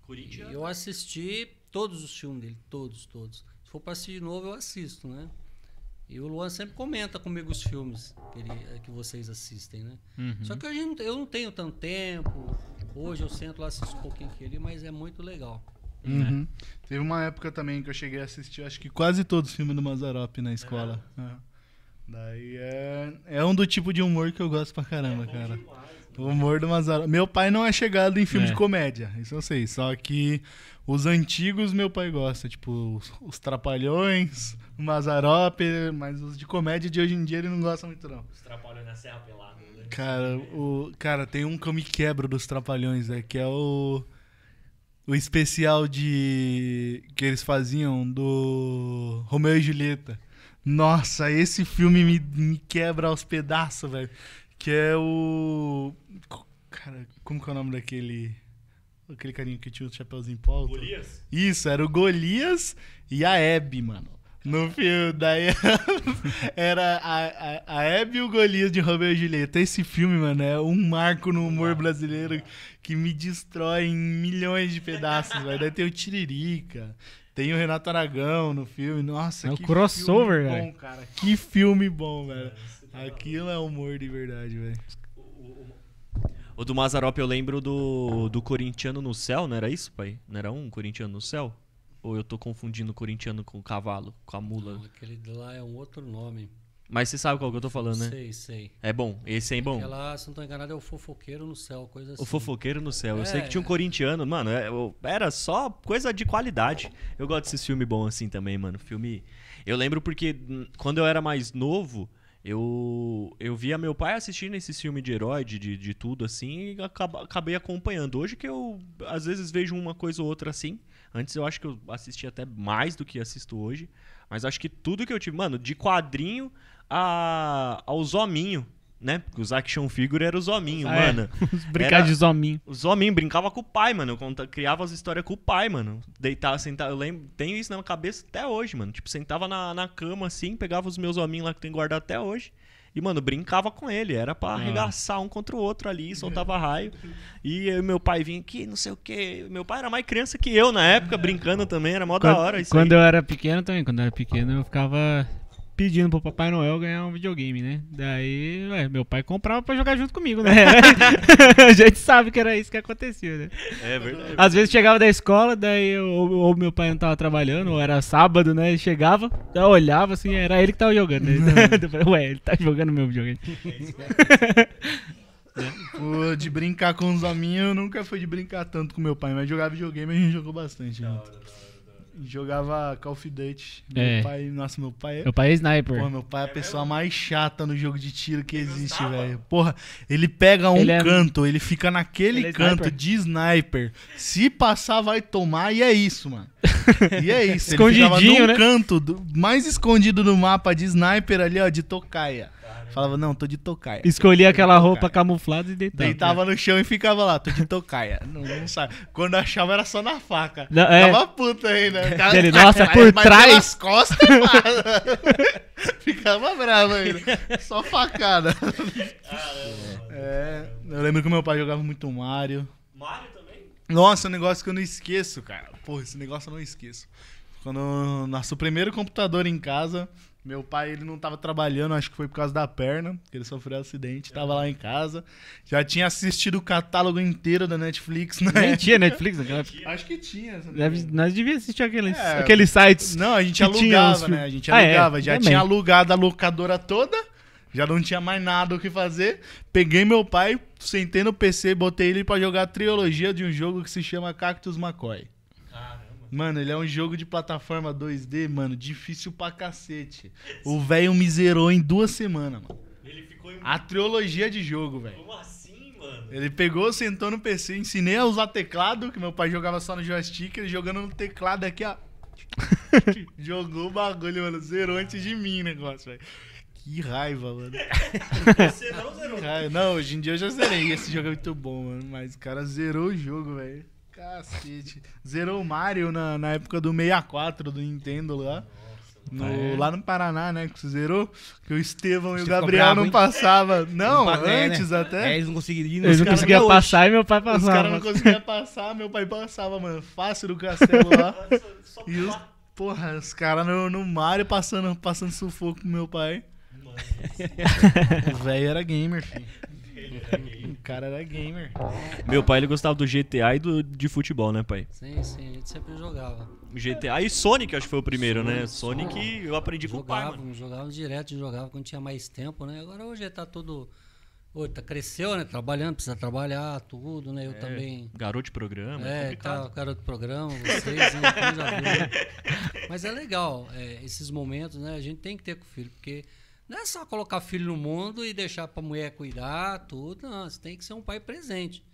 Corinthians. E eu assisti todos os filmes dele, todos, todos. Se for para assistir de novo, eu assisto, né? E o Luan sempre comenta comigo os filmes que, ele, eh, que vocês assistem, né? Uhum. Só que eu não tenho tanto tempo. Hoje eu sento lá, assisto um pouquinho que ele, mas é muito legal. Uhum. Teve uma época também que eu cheguei a assistir, acho que quase todos os filmes do Mazarop na escola. É. É. Daí é, é um do tipo de humor que eu gosto pra caramba, é cara. Demais. O humor do Mazarop. Meu pai não é chegado em filme é. de comédia, isso eu sei. Só que os antigos meu pai gosta, tipo os, os Trapalhões, o Mazarop, mas os de comédia de hoje em dia ele não gosta muito não. Os Trapalhões na Serra Pelada. Né? Cara, o, cara, tem um que eu me quebro dos Trapalhões, é que é o o especial de que eles faziam do Romeu e Julieta. Nossa, esse filme me, me quebra aos pedaços, velho. Que é o. Cara, como que é o nome daquele. Aquele carinha que tinha o chapéuzinho em pó? Golias? Isso, era o Golias e a Abby, mano. No filme, daí era a, a, a Abby e o Golias de Romeu e Julieta. Esse filme, mano, é um marco no humor brasileiro que me destrói em milhões de pedaços, Daí tem o Tiririca, tem o Renato Aragão no filme. Nossa, é que crossover, filme bom, cara. Que filme bom, velho. Aquilo é humor de verdade, velho. O do Mazarop eu lembro do, do corintiano no céu, não era isso, pai? Não era um corintiano no céu? Ou eu tô confundindo o corintiano com o cavalo, com a mula? Não, aquele lá é um outro nome. Mas você sabe qual que eu tô falando, né? Sei, sei. É bom, esse é bom. Aquela, se não tô enganado, é o fofoqueiro no céu, coisa assim. O fofoqueiro no céu. É. Eu sei que é. tinha um corintiano, mano, é, era só coisa de qualidade. Eu gosto desses filmes bom assim também, mano. Filme. Eu lembro porque hum, quando eu era mais novo, eu, eu via meu pai assistindo esse filme de herói, de, de, tudo assim, e acaba, acabei acompanhando. Hoje que eu, às vezes, vejo uma coisa ou outra assim. Antes eu acho que eu assisti até mais do que assisto hoje. Mas acho que tudo que eu tive, mano, de quadrinho a, aos hominhos né? Porque os action figure eram os hominhos, ah, mano. É. Brincar era... de zominho. Os hominhos brincava com o pai, mano. Eu conta... criava as histórias com o pai, mano. Deitava, sentava. Eu lembro, tenho isso na cabeça até hoje, mano. Tipo, sentava na, na cama assim, pegava os meus hominhos lá que tem guardado até hoje. E, mano, brincava com ele. Era pra ah. arregaçar um contra o outro ali, é. soltava raio. E eu, meu pai vinha aqui, não sei o quê. Meu pai era mais criança que eu na época, brincando é. também. Era mó quando, da hora isso Quando aí. eu era pequeno também, quando eu era pequeno, eu ficava pedindo pro Papai Noel ganhar um videogame, né? Daí, ué, meu pai comprava pra jogar junto comigo, né? É, né? a gente sabe que era isso que acontecia, né? É verdade. Às vezes chegava da escola, daí ou, ou meu pai não tava trabalhando, ou era sábado, né? Chegava, eu olhava assim, era ele que tava jogando. Né? ué, ele tá jogando meu videogame. É, Pô, de brincar com os amigos, eu nunca fui de brincar tanto com meu pai, mas jogar videogame a gente jogou bastante. Junto jogava Call of Duty. Meu é. pai, nossa, meu pai. É meu pai é sniper. meu pai é a é pessoa mais chata no jogo de tiro que existe, velho. Porra, ele pega um ele é... canto, ele fica naquele ele é canto sniper. de sniper. Se passar, vai tomar, e é isso, mano. E é isso. Escondidinho, ele ficava num né? canto do, mais escondido no mapa de sniper ali, ó, de tocaia. Falava, não, tô de tocaia. Escolhia aquela tocaia. roupa camuflada e deitava. Deitava no chão e ficava lá, tô de tocaia. não, não sabe. Quando achava era só na faca. Não, é... Tava puta ainda. Né? Cara, Ele, nossa, por mas trás. costas, mano. ficava bravo ainda. Só facada. É, eu lembro que meu pai jogava muito Mario. Mario também? Nossa, é um negócio que eu não esqueço, cara. Porra, esse negócio eu não esqueço. Quando nosso primeiro computador em casa, meu pai, ele não tava trabalhando, acho que foi por causa da perna, que ele sofreu um acidente, tava lá em casa. Já tinha assistido o catálogo inteiro da Netflix, né? Nem tinha Netflix naquela época. Acho que tinha. Deve, nós devíamos assistir aqueles, é, aqueles sites. Não, a gente alugava, né? A gente alugava. Ah, é, já também. tinha alugado a locadora toda, já não tinha mais nada o que fazer. Peguei meu pai, sentei no PC, botei ele para jogar a trilogia de um jogo que se chama Cactus McCoy. Mano, ele é um jogo de plataforma 2D, mano, difícil pra cacete. O velho me zerou em duas semanas, mano. Ele ficou em... A trilogia de jogo, velho. Como assim, mano? Ele pegou, sentou no PC, ensinei a usar teclado, que meu pai jogava só no joystick, ele jogando no teclado aqui, ó. Jogou o bagulho, mano. Zerou antes de mim o negócio, velho. Que raiva, mano. Você não zerou. Não, hoje em dia eu já zerei. Esse jogo é muito bom, mano. Mas o cara zerou o jogo, velho. Cacete. Zerou o Mario na, na época do 64 do Nintendo lá. No, é. Lá no Paraná, né? Que você zerou. Que o Estevão e o Gabriel bravo, não passavam. Não, não é, né? antes né? até. É, eles não conseguiam. Eles não conseguiam passar e meu pai passava. Os caras não conseguiam passar, meu pai passava, mano. Fácil do castelo lá. e os, porra, os caras no, no Mario passando, passando sufoco com meu pai. Mano, o velho era gamer, filho. Ele era gamer cara era gamer. Meu pai ele gostava do GTA e do, de futebol, né, pai? Sim, sim, a gente sempre jogava. GTA e Sonic, acho que foi o primeiro, Sonic, né? Sonic, Sonic eu aprendi jogava, com o pai, mano. Jogava direto, jogava quando tinha mais tempo, né? Agora hoje tá todo. Ô, tá, cresceu, né? Trabalhando, precisa trabalhar, tudo, né? Eu é, também. Garoto de programa, é, é Tá, garoto de programa, vocês, né? Mas é legal é, esses momentos, né? A gente tem que ter com o filho, porque não é só colocar filho no mundo e deixar para a mulher cuidar, tudo. Não, você tem que ser um pai presente.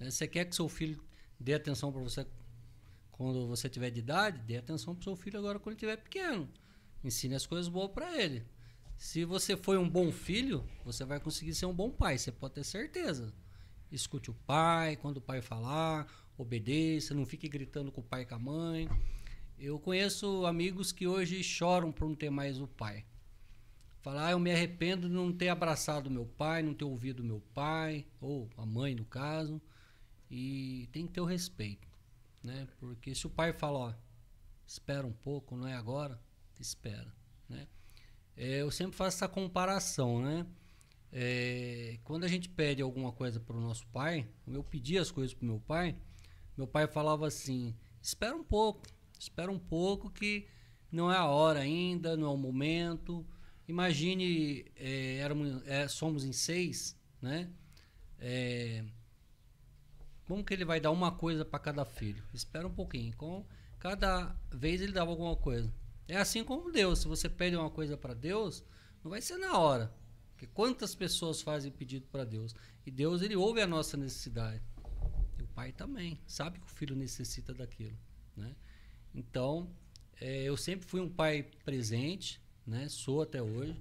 Né? Você quer que seu filho dê atenção para você quando você tiver de idade? Dê atenção para seu filho agora quando ele estiver pequeno. Ensine as coisas boas para ele. Se você foi um bom filho, você vai conseguir ser um bom pai, você pode ter certeza. Escute o pai, quando o pai falar, obedeça, não fique gritando com o pai e com a mãe. Eu conheço amigos que hoje choram por não ter mais o pai. Falar, ah, eu me arrependo de não ter abraçado meu pai, não ter ouvido meu pai, ou a mãe, no caso. E tem que ter o respeito, né? Porque se o pai fala, ó, espera um pouco, não é agora, espera, né? É, eu sempre faço essa comparação, né? É, quando a gente pede alguma coisa para o nosso pai, eu pedi as coisas para meu pai, meu pai falava assim: espera um pouco, espera um pouco que não é a hora ainda, não é o momento, Imagine, é, éramos, é, somos em seis, né? É, como que ele vai dar uma coisa para cada filho? Espera um pouquinho. Com, cada vez ele dava alguma coisa. É assim como Deus. Se você pede uma coisa para Deus, não vai ser na hora. Porque quantas pessoas fazem pedido para Deus? E Deus, ele ouve a nossa necessidade. E o pai também. Sabe que o filho necessita daquilo. Né? Então, é, eu sempre fui um pai presente, né? Sou até hoje.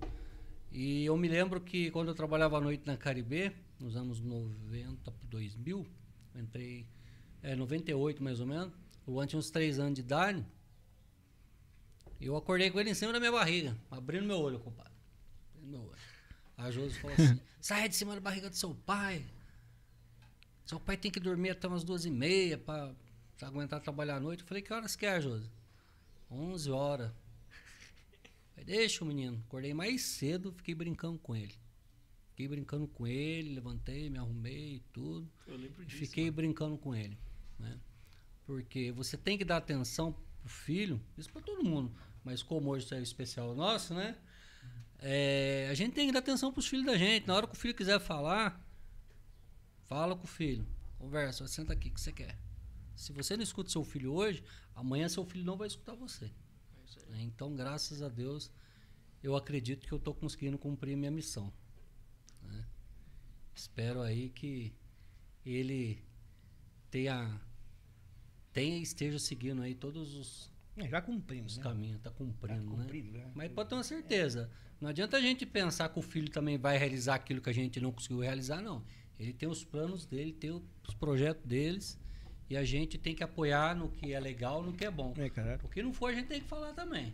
E eu me lembro que quando eu trabalhava à noite na Caribe, nos anos 90 para 2000, entrei é, 98 mais ou menos, o Luan tinha uns 3 anos de idade. Eu acordei com ele em cima da minha barriga, abrindo meu olho, compadre. Abrindo meu olho. A Josi falou assim: sai de cima da barriga do seu pai. Seu pai tem que dormir até umas duas e meia para aguentar trabalhar à noite. Eu falei: que horas que é, Josi? 11 horas. Falei, deixa o menino. Acordei mais cedo, fiquei brincando com ele. Fiquei brincando com ele, levantei, me arrumei e tudo. Eu lembro disso. Fiquei brincando com ele. Né? Porque você tem que dar atenção pro filho, isso para todo mundo. Mas como hoje é especial nosso, né? É, a gente tem que dar atenção pros filhos da gente. Na hora que o filho quiser falar, fala com o filho. Conversa, senta aqui, o que você quer? Se você não escuta seu filho hoje, amanhã seu filho não vai escutar você. É, então, graças a Deus, eu acredito que eu estou conseguindo cumprir minha missão. Né? Espero aí que ele tenha, tenha esteja seguindo aí todos os, é, já cumprimos. Os né? caminhos, está cumprindo, tá cumprido, né? né? Mas pode ter uma certeza. Não adianta a gente pensar que o filho também vai realizar aquilo que a gente não conseguiu realizar, não. Ele tem os planos dele, tem os projetos deles. E a gente tem que apoiar no que é legal, no que é bom. É, cara. Porque não for, a gente tem que falar também.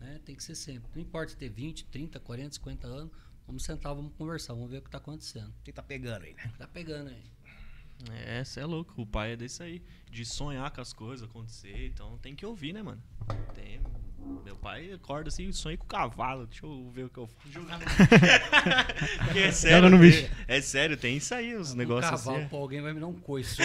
Né? Tem que ser sempre. Não importa ter 20, 30, 40, 50 anos, vamos sentar, vamos conversar, vamos ver o que está acontecendo. Quem tá pegando aí, né? Tá pegando aí. É, você é louco. O pai é desse aí. De sonhar com as coisas acontecer. Então tem que ouvir, né, mano? Tem, meu pai acorda assim, sonha com cavalo. Deixa eu ver o que eu vou jogar no bicho. é sério. Joga no bicho. É, é sério, tem isso aí, uns negócios assim. cavalo alguém vai me dar um coice.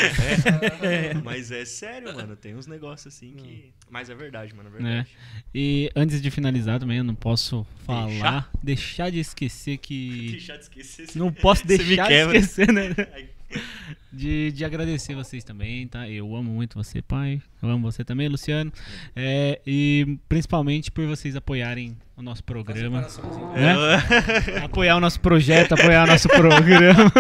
É. Mas é sério, mano. Tem uns negócios assim que. Hum. Mas é verdade, mano. É, é verdade. E antes de finalizar também, eu não posso falar. Deixar, deixar de esquecer que. deixar de esquecer. Não posso deixar de esquecer, né? de, de agradecer vocês também, tá? Eu amo muito você, pai. Eu amo você também, Luciano. É, e principalmente por vocês apoiarem o nosso programa. Né? apoiar o nosso projeto, apoiar o nosso programa.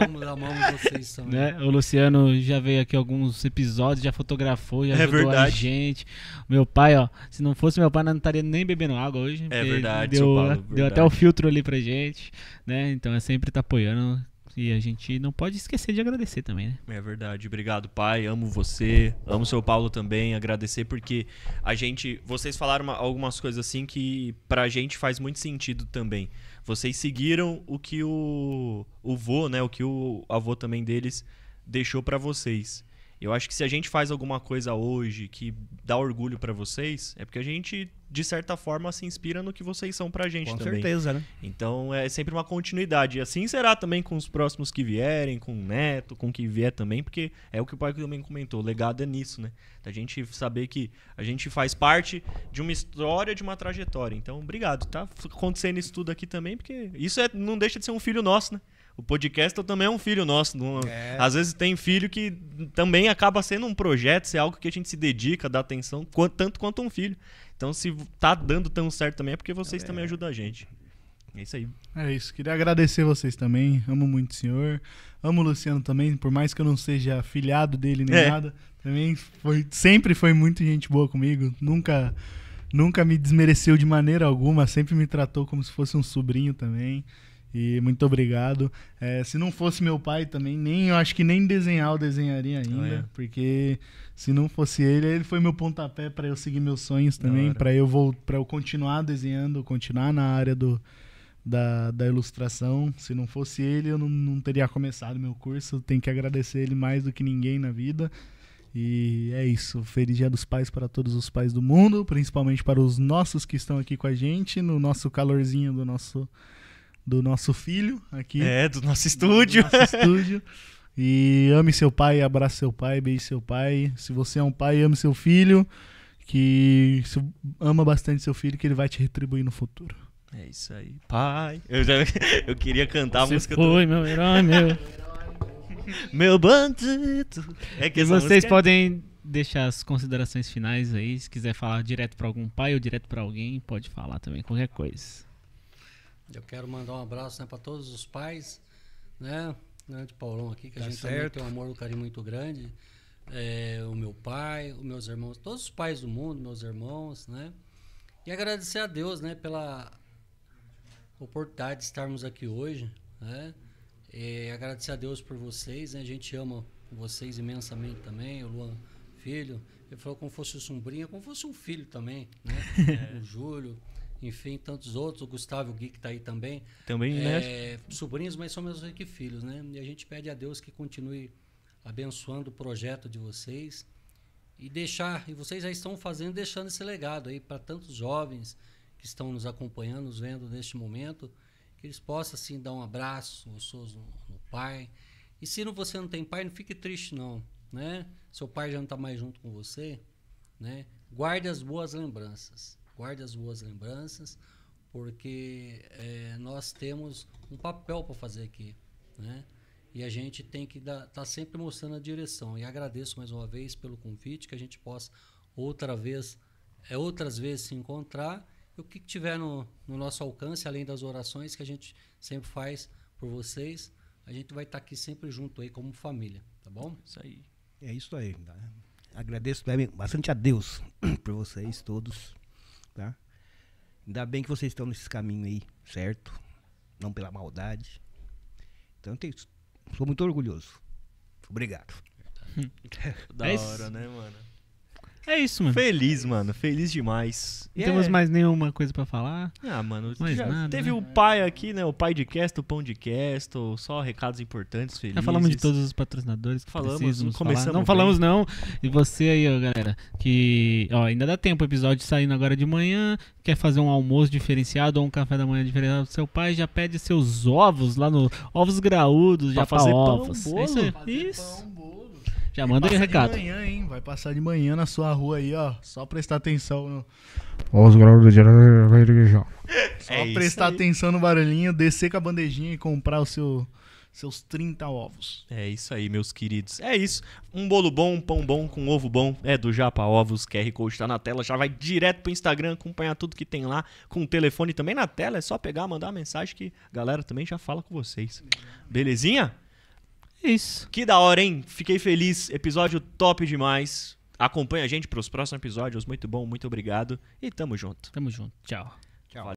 amamos, amamos vocês também. Né? O Luciano já veio aqui alguns episódios, já fotografou, já é ajudou é a gente. Meu pai, ó, se não fosse meu pai, não estaria nem bebendo água hoje. É verdade, deu, Paulo, deu até o filtro ali pra gente, né? Então é sempre estar tá apoiando e a gente não pode esquecer de agradecer também, né? É verdade. Obrigado, pai. Amo você. Amo seu Paulo também. Agradecer porque a gente. Vocês falaram algumas coisas assim que pra gente faz muito sentido também. Vocês seguiram o que o, o vô, né? O que o avô também deles deixou para vocês. Eu acho que se a gente faz alguma coisa hoje que dá orgulho para vocês, é porque a gente, de certa forma, se inspira no que vocês são pra gente com também. Com certeza, né? Então é sempre uma continuidade. E assim será também com os próximos que vierem, com o Neto, com quem vier também, porque é o que o pai também comentou, o legado é nisso, né? Da gente saber que a gente faz parte de uma história, de uma trajetória. Então, obrigado, tá acontecendo isso tudo aqui também, porque isso é, não deixa de ser um filho nosso, né? O podcast também é um filho nosso. É. Às vezes tem filho que também acaba sendo um projeto, ser algo que a gente se dedica, dá atenção, tanto quanto um filho. Então, se tá dando tão certo também, é porque vocês é. também ajudam a gente. É isso aí. É isso. Queria agradecer vocês também. Amo muito o senhor. Amo o Luciano também, por mais que eu não seja filiado dele nem é. nada. Também foi, sempre foi muito gente boa comigo. Nunca nunca me desmereceu de maneira alguma, sempre me tratou como se fosse um sobrinho também. E muito obrigado. É, se não fosse meu pai também, nem eu acho que nem desenhar eu desenharia ainda, é. porque se não fosse ele, ele foi meu pontapé para eu seguir meus sonhos também, para eu vou para eu continuar desenhando, continuar na área do da, da ilustração. Se não fosse ele, eu não, não teria começado meu curso. Tenho que agradecer ele mais do que ninguém na vida. E é isso. Feliz Dia dos Pais para todos os pais do mundo, principalmente para os nossos que estão aqui com a gente, no nosso calorzinho do nosso do nosso filho aqui. É, do nosso estúdio. Do nosso estúdio. E ame seu pai, abraça seu pai, beije seu pai. Se você é um pai, ame seu filho. Que ama bastante seu filho, que ele vai te retribuir no futuro. É isso aí. Pai. Eu, já, eu queria cantar você a música foi, do... meu herói, meu. meu bandido. É que e vocês música... É podem deixar as considerações finais aí. Se quiser falar direto para algum pai ou direto para alguém, pode falar também, qualquer coisa. Eu quero mandar um abraço né, para todos os pais, né, né? de Paulão aqui, que tá a gente certo. também tem um amor, e um carinho muito grande. É, o meu pai, os meus irmãos, todos os pais do mundo, meus irmãos, né? E agradecer a Deus, né, pela oportunidade de estarmos aqui hoje, né? E é, agradecer a Deus por vocês, né? A gente ama vocês imensamente também, o Luan Filho. Ele falou como fosse o Sombrinha, como fosse um filho também, né? É. O Júlio enfim, tantos outros. O Gustavo Gui, que está aí também. Também, né? é, né? Sobrinhos, mas são meus que filhos, né? E a gente pede a Deus que continue abençoando o projeto de vocês e deixar, e vocês já estão fazendo, deixando esse legado aí para tantos jovens que estão nos acompanhando, nos vendo neste momento, que eles possam, assim, dar um abraço gostoso no, no pai. E se não, você não tem pai, não fique triste, não, né? Seu pai já não está mais junto com você, né? Guarde as boas lembranças guarde as boas lembranças, porque é, nós temos um papel para fazer aqui, né? E a gente tem que estar tá sempre mostrando a direção. E agradeço mais uma vez pelo convite, que a gente possa outra vez, é, outras vezes se encontrar. E o que tiver no, no nosso alcance, além das orações que a gente sempre faz por vocês, a gente vai estar tá aqui sempre junto aí como família, tá bom? Isso aí. É isso aí. Né? Agradeço bastante a Deus por vocês todos tá? Ainda bem que vocês estão nesse caminho aí, certo? Não pela maldade. Então, eu tenho, sou muito orgulhoso. Obrigado. da é hora, né, mano? É isso, mano. Feliz, mano. Feliz demais. Não yeah. temos é. mais nenhuma coisa para falar? Ah, mano. Mais nada, teve né? o pai aqui, né? O pai de cast, o pão de cast, só recados importantes, felizes. Já falamos de todos os patrocinadores que falamos, precisam começamos falar. Não falamos, não. E você aí, ó, galera, que ó, ainda dá tempo. O episódio saindo agora de manhã. Quer fazer um almoço diferenciado ou um café da manhã diferenciado seu pai? Já pede seus ovos lá no Ovos Graúdos, pra já fazer ovos. Pão, bolo. É isso aí. Fazer isso. Pão, bolo. Já manda aí o recado. Manhã, hein? Vai passar de manhã na sua rua aí, ó. Só prestar atenção no. Ó, os graus do dia Só é prestar atenção no barulhinho, descer com a bandejinha e comprar o seu seus 30 ovos. É isso aí, meus queridos. É isso. Um bolo bom, um pão bom, com ovo bom. É do Japa Ovos. QR Code tá na tela. Já vai direto pro Instagram acompanhar tudo que tem lá. Com o telefone também na tela. É só pegar, mandar mensagem que a galera também já fala com vocês. Belezinha? É isso. Que da hora, hein? Fiquei feliz. Episódio top demais. Acompanha a gente para os próximos episódios. Muito bom, muito obrigado. E tamo junto. Tamo junto. Tchau.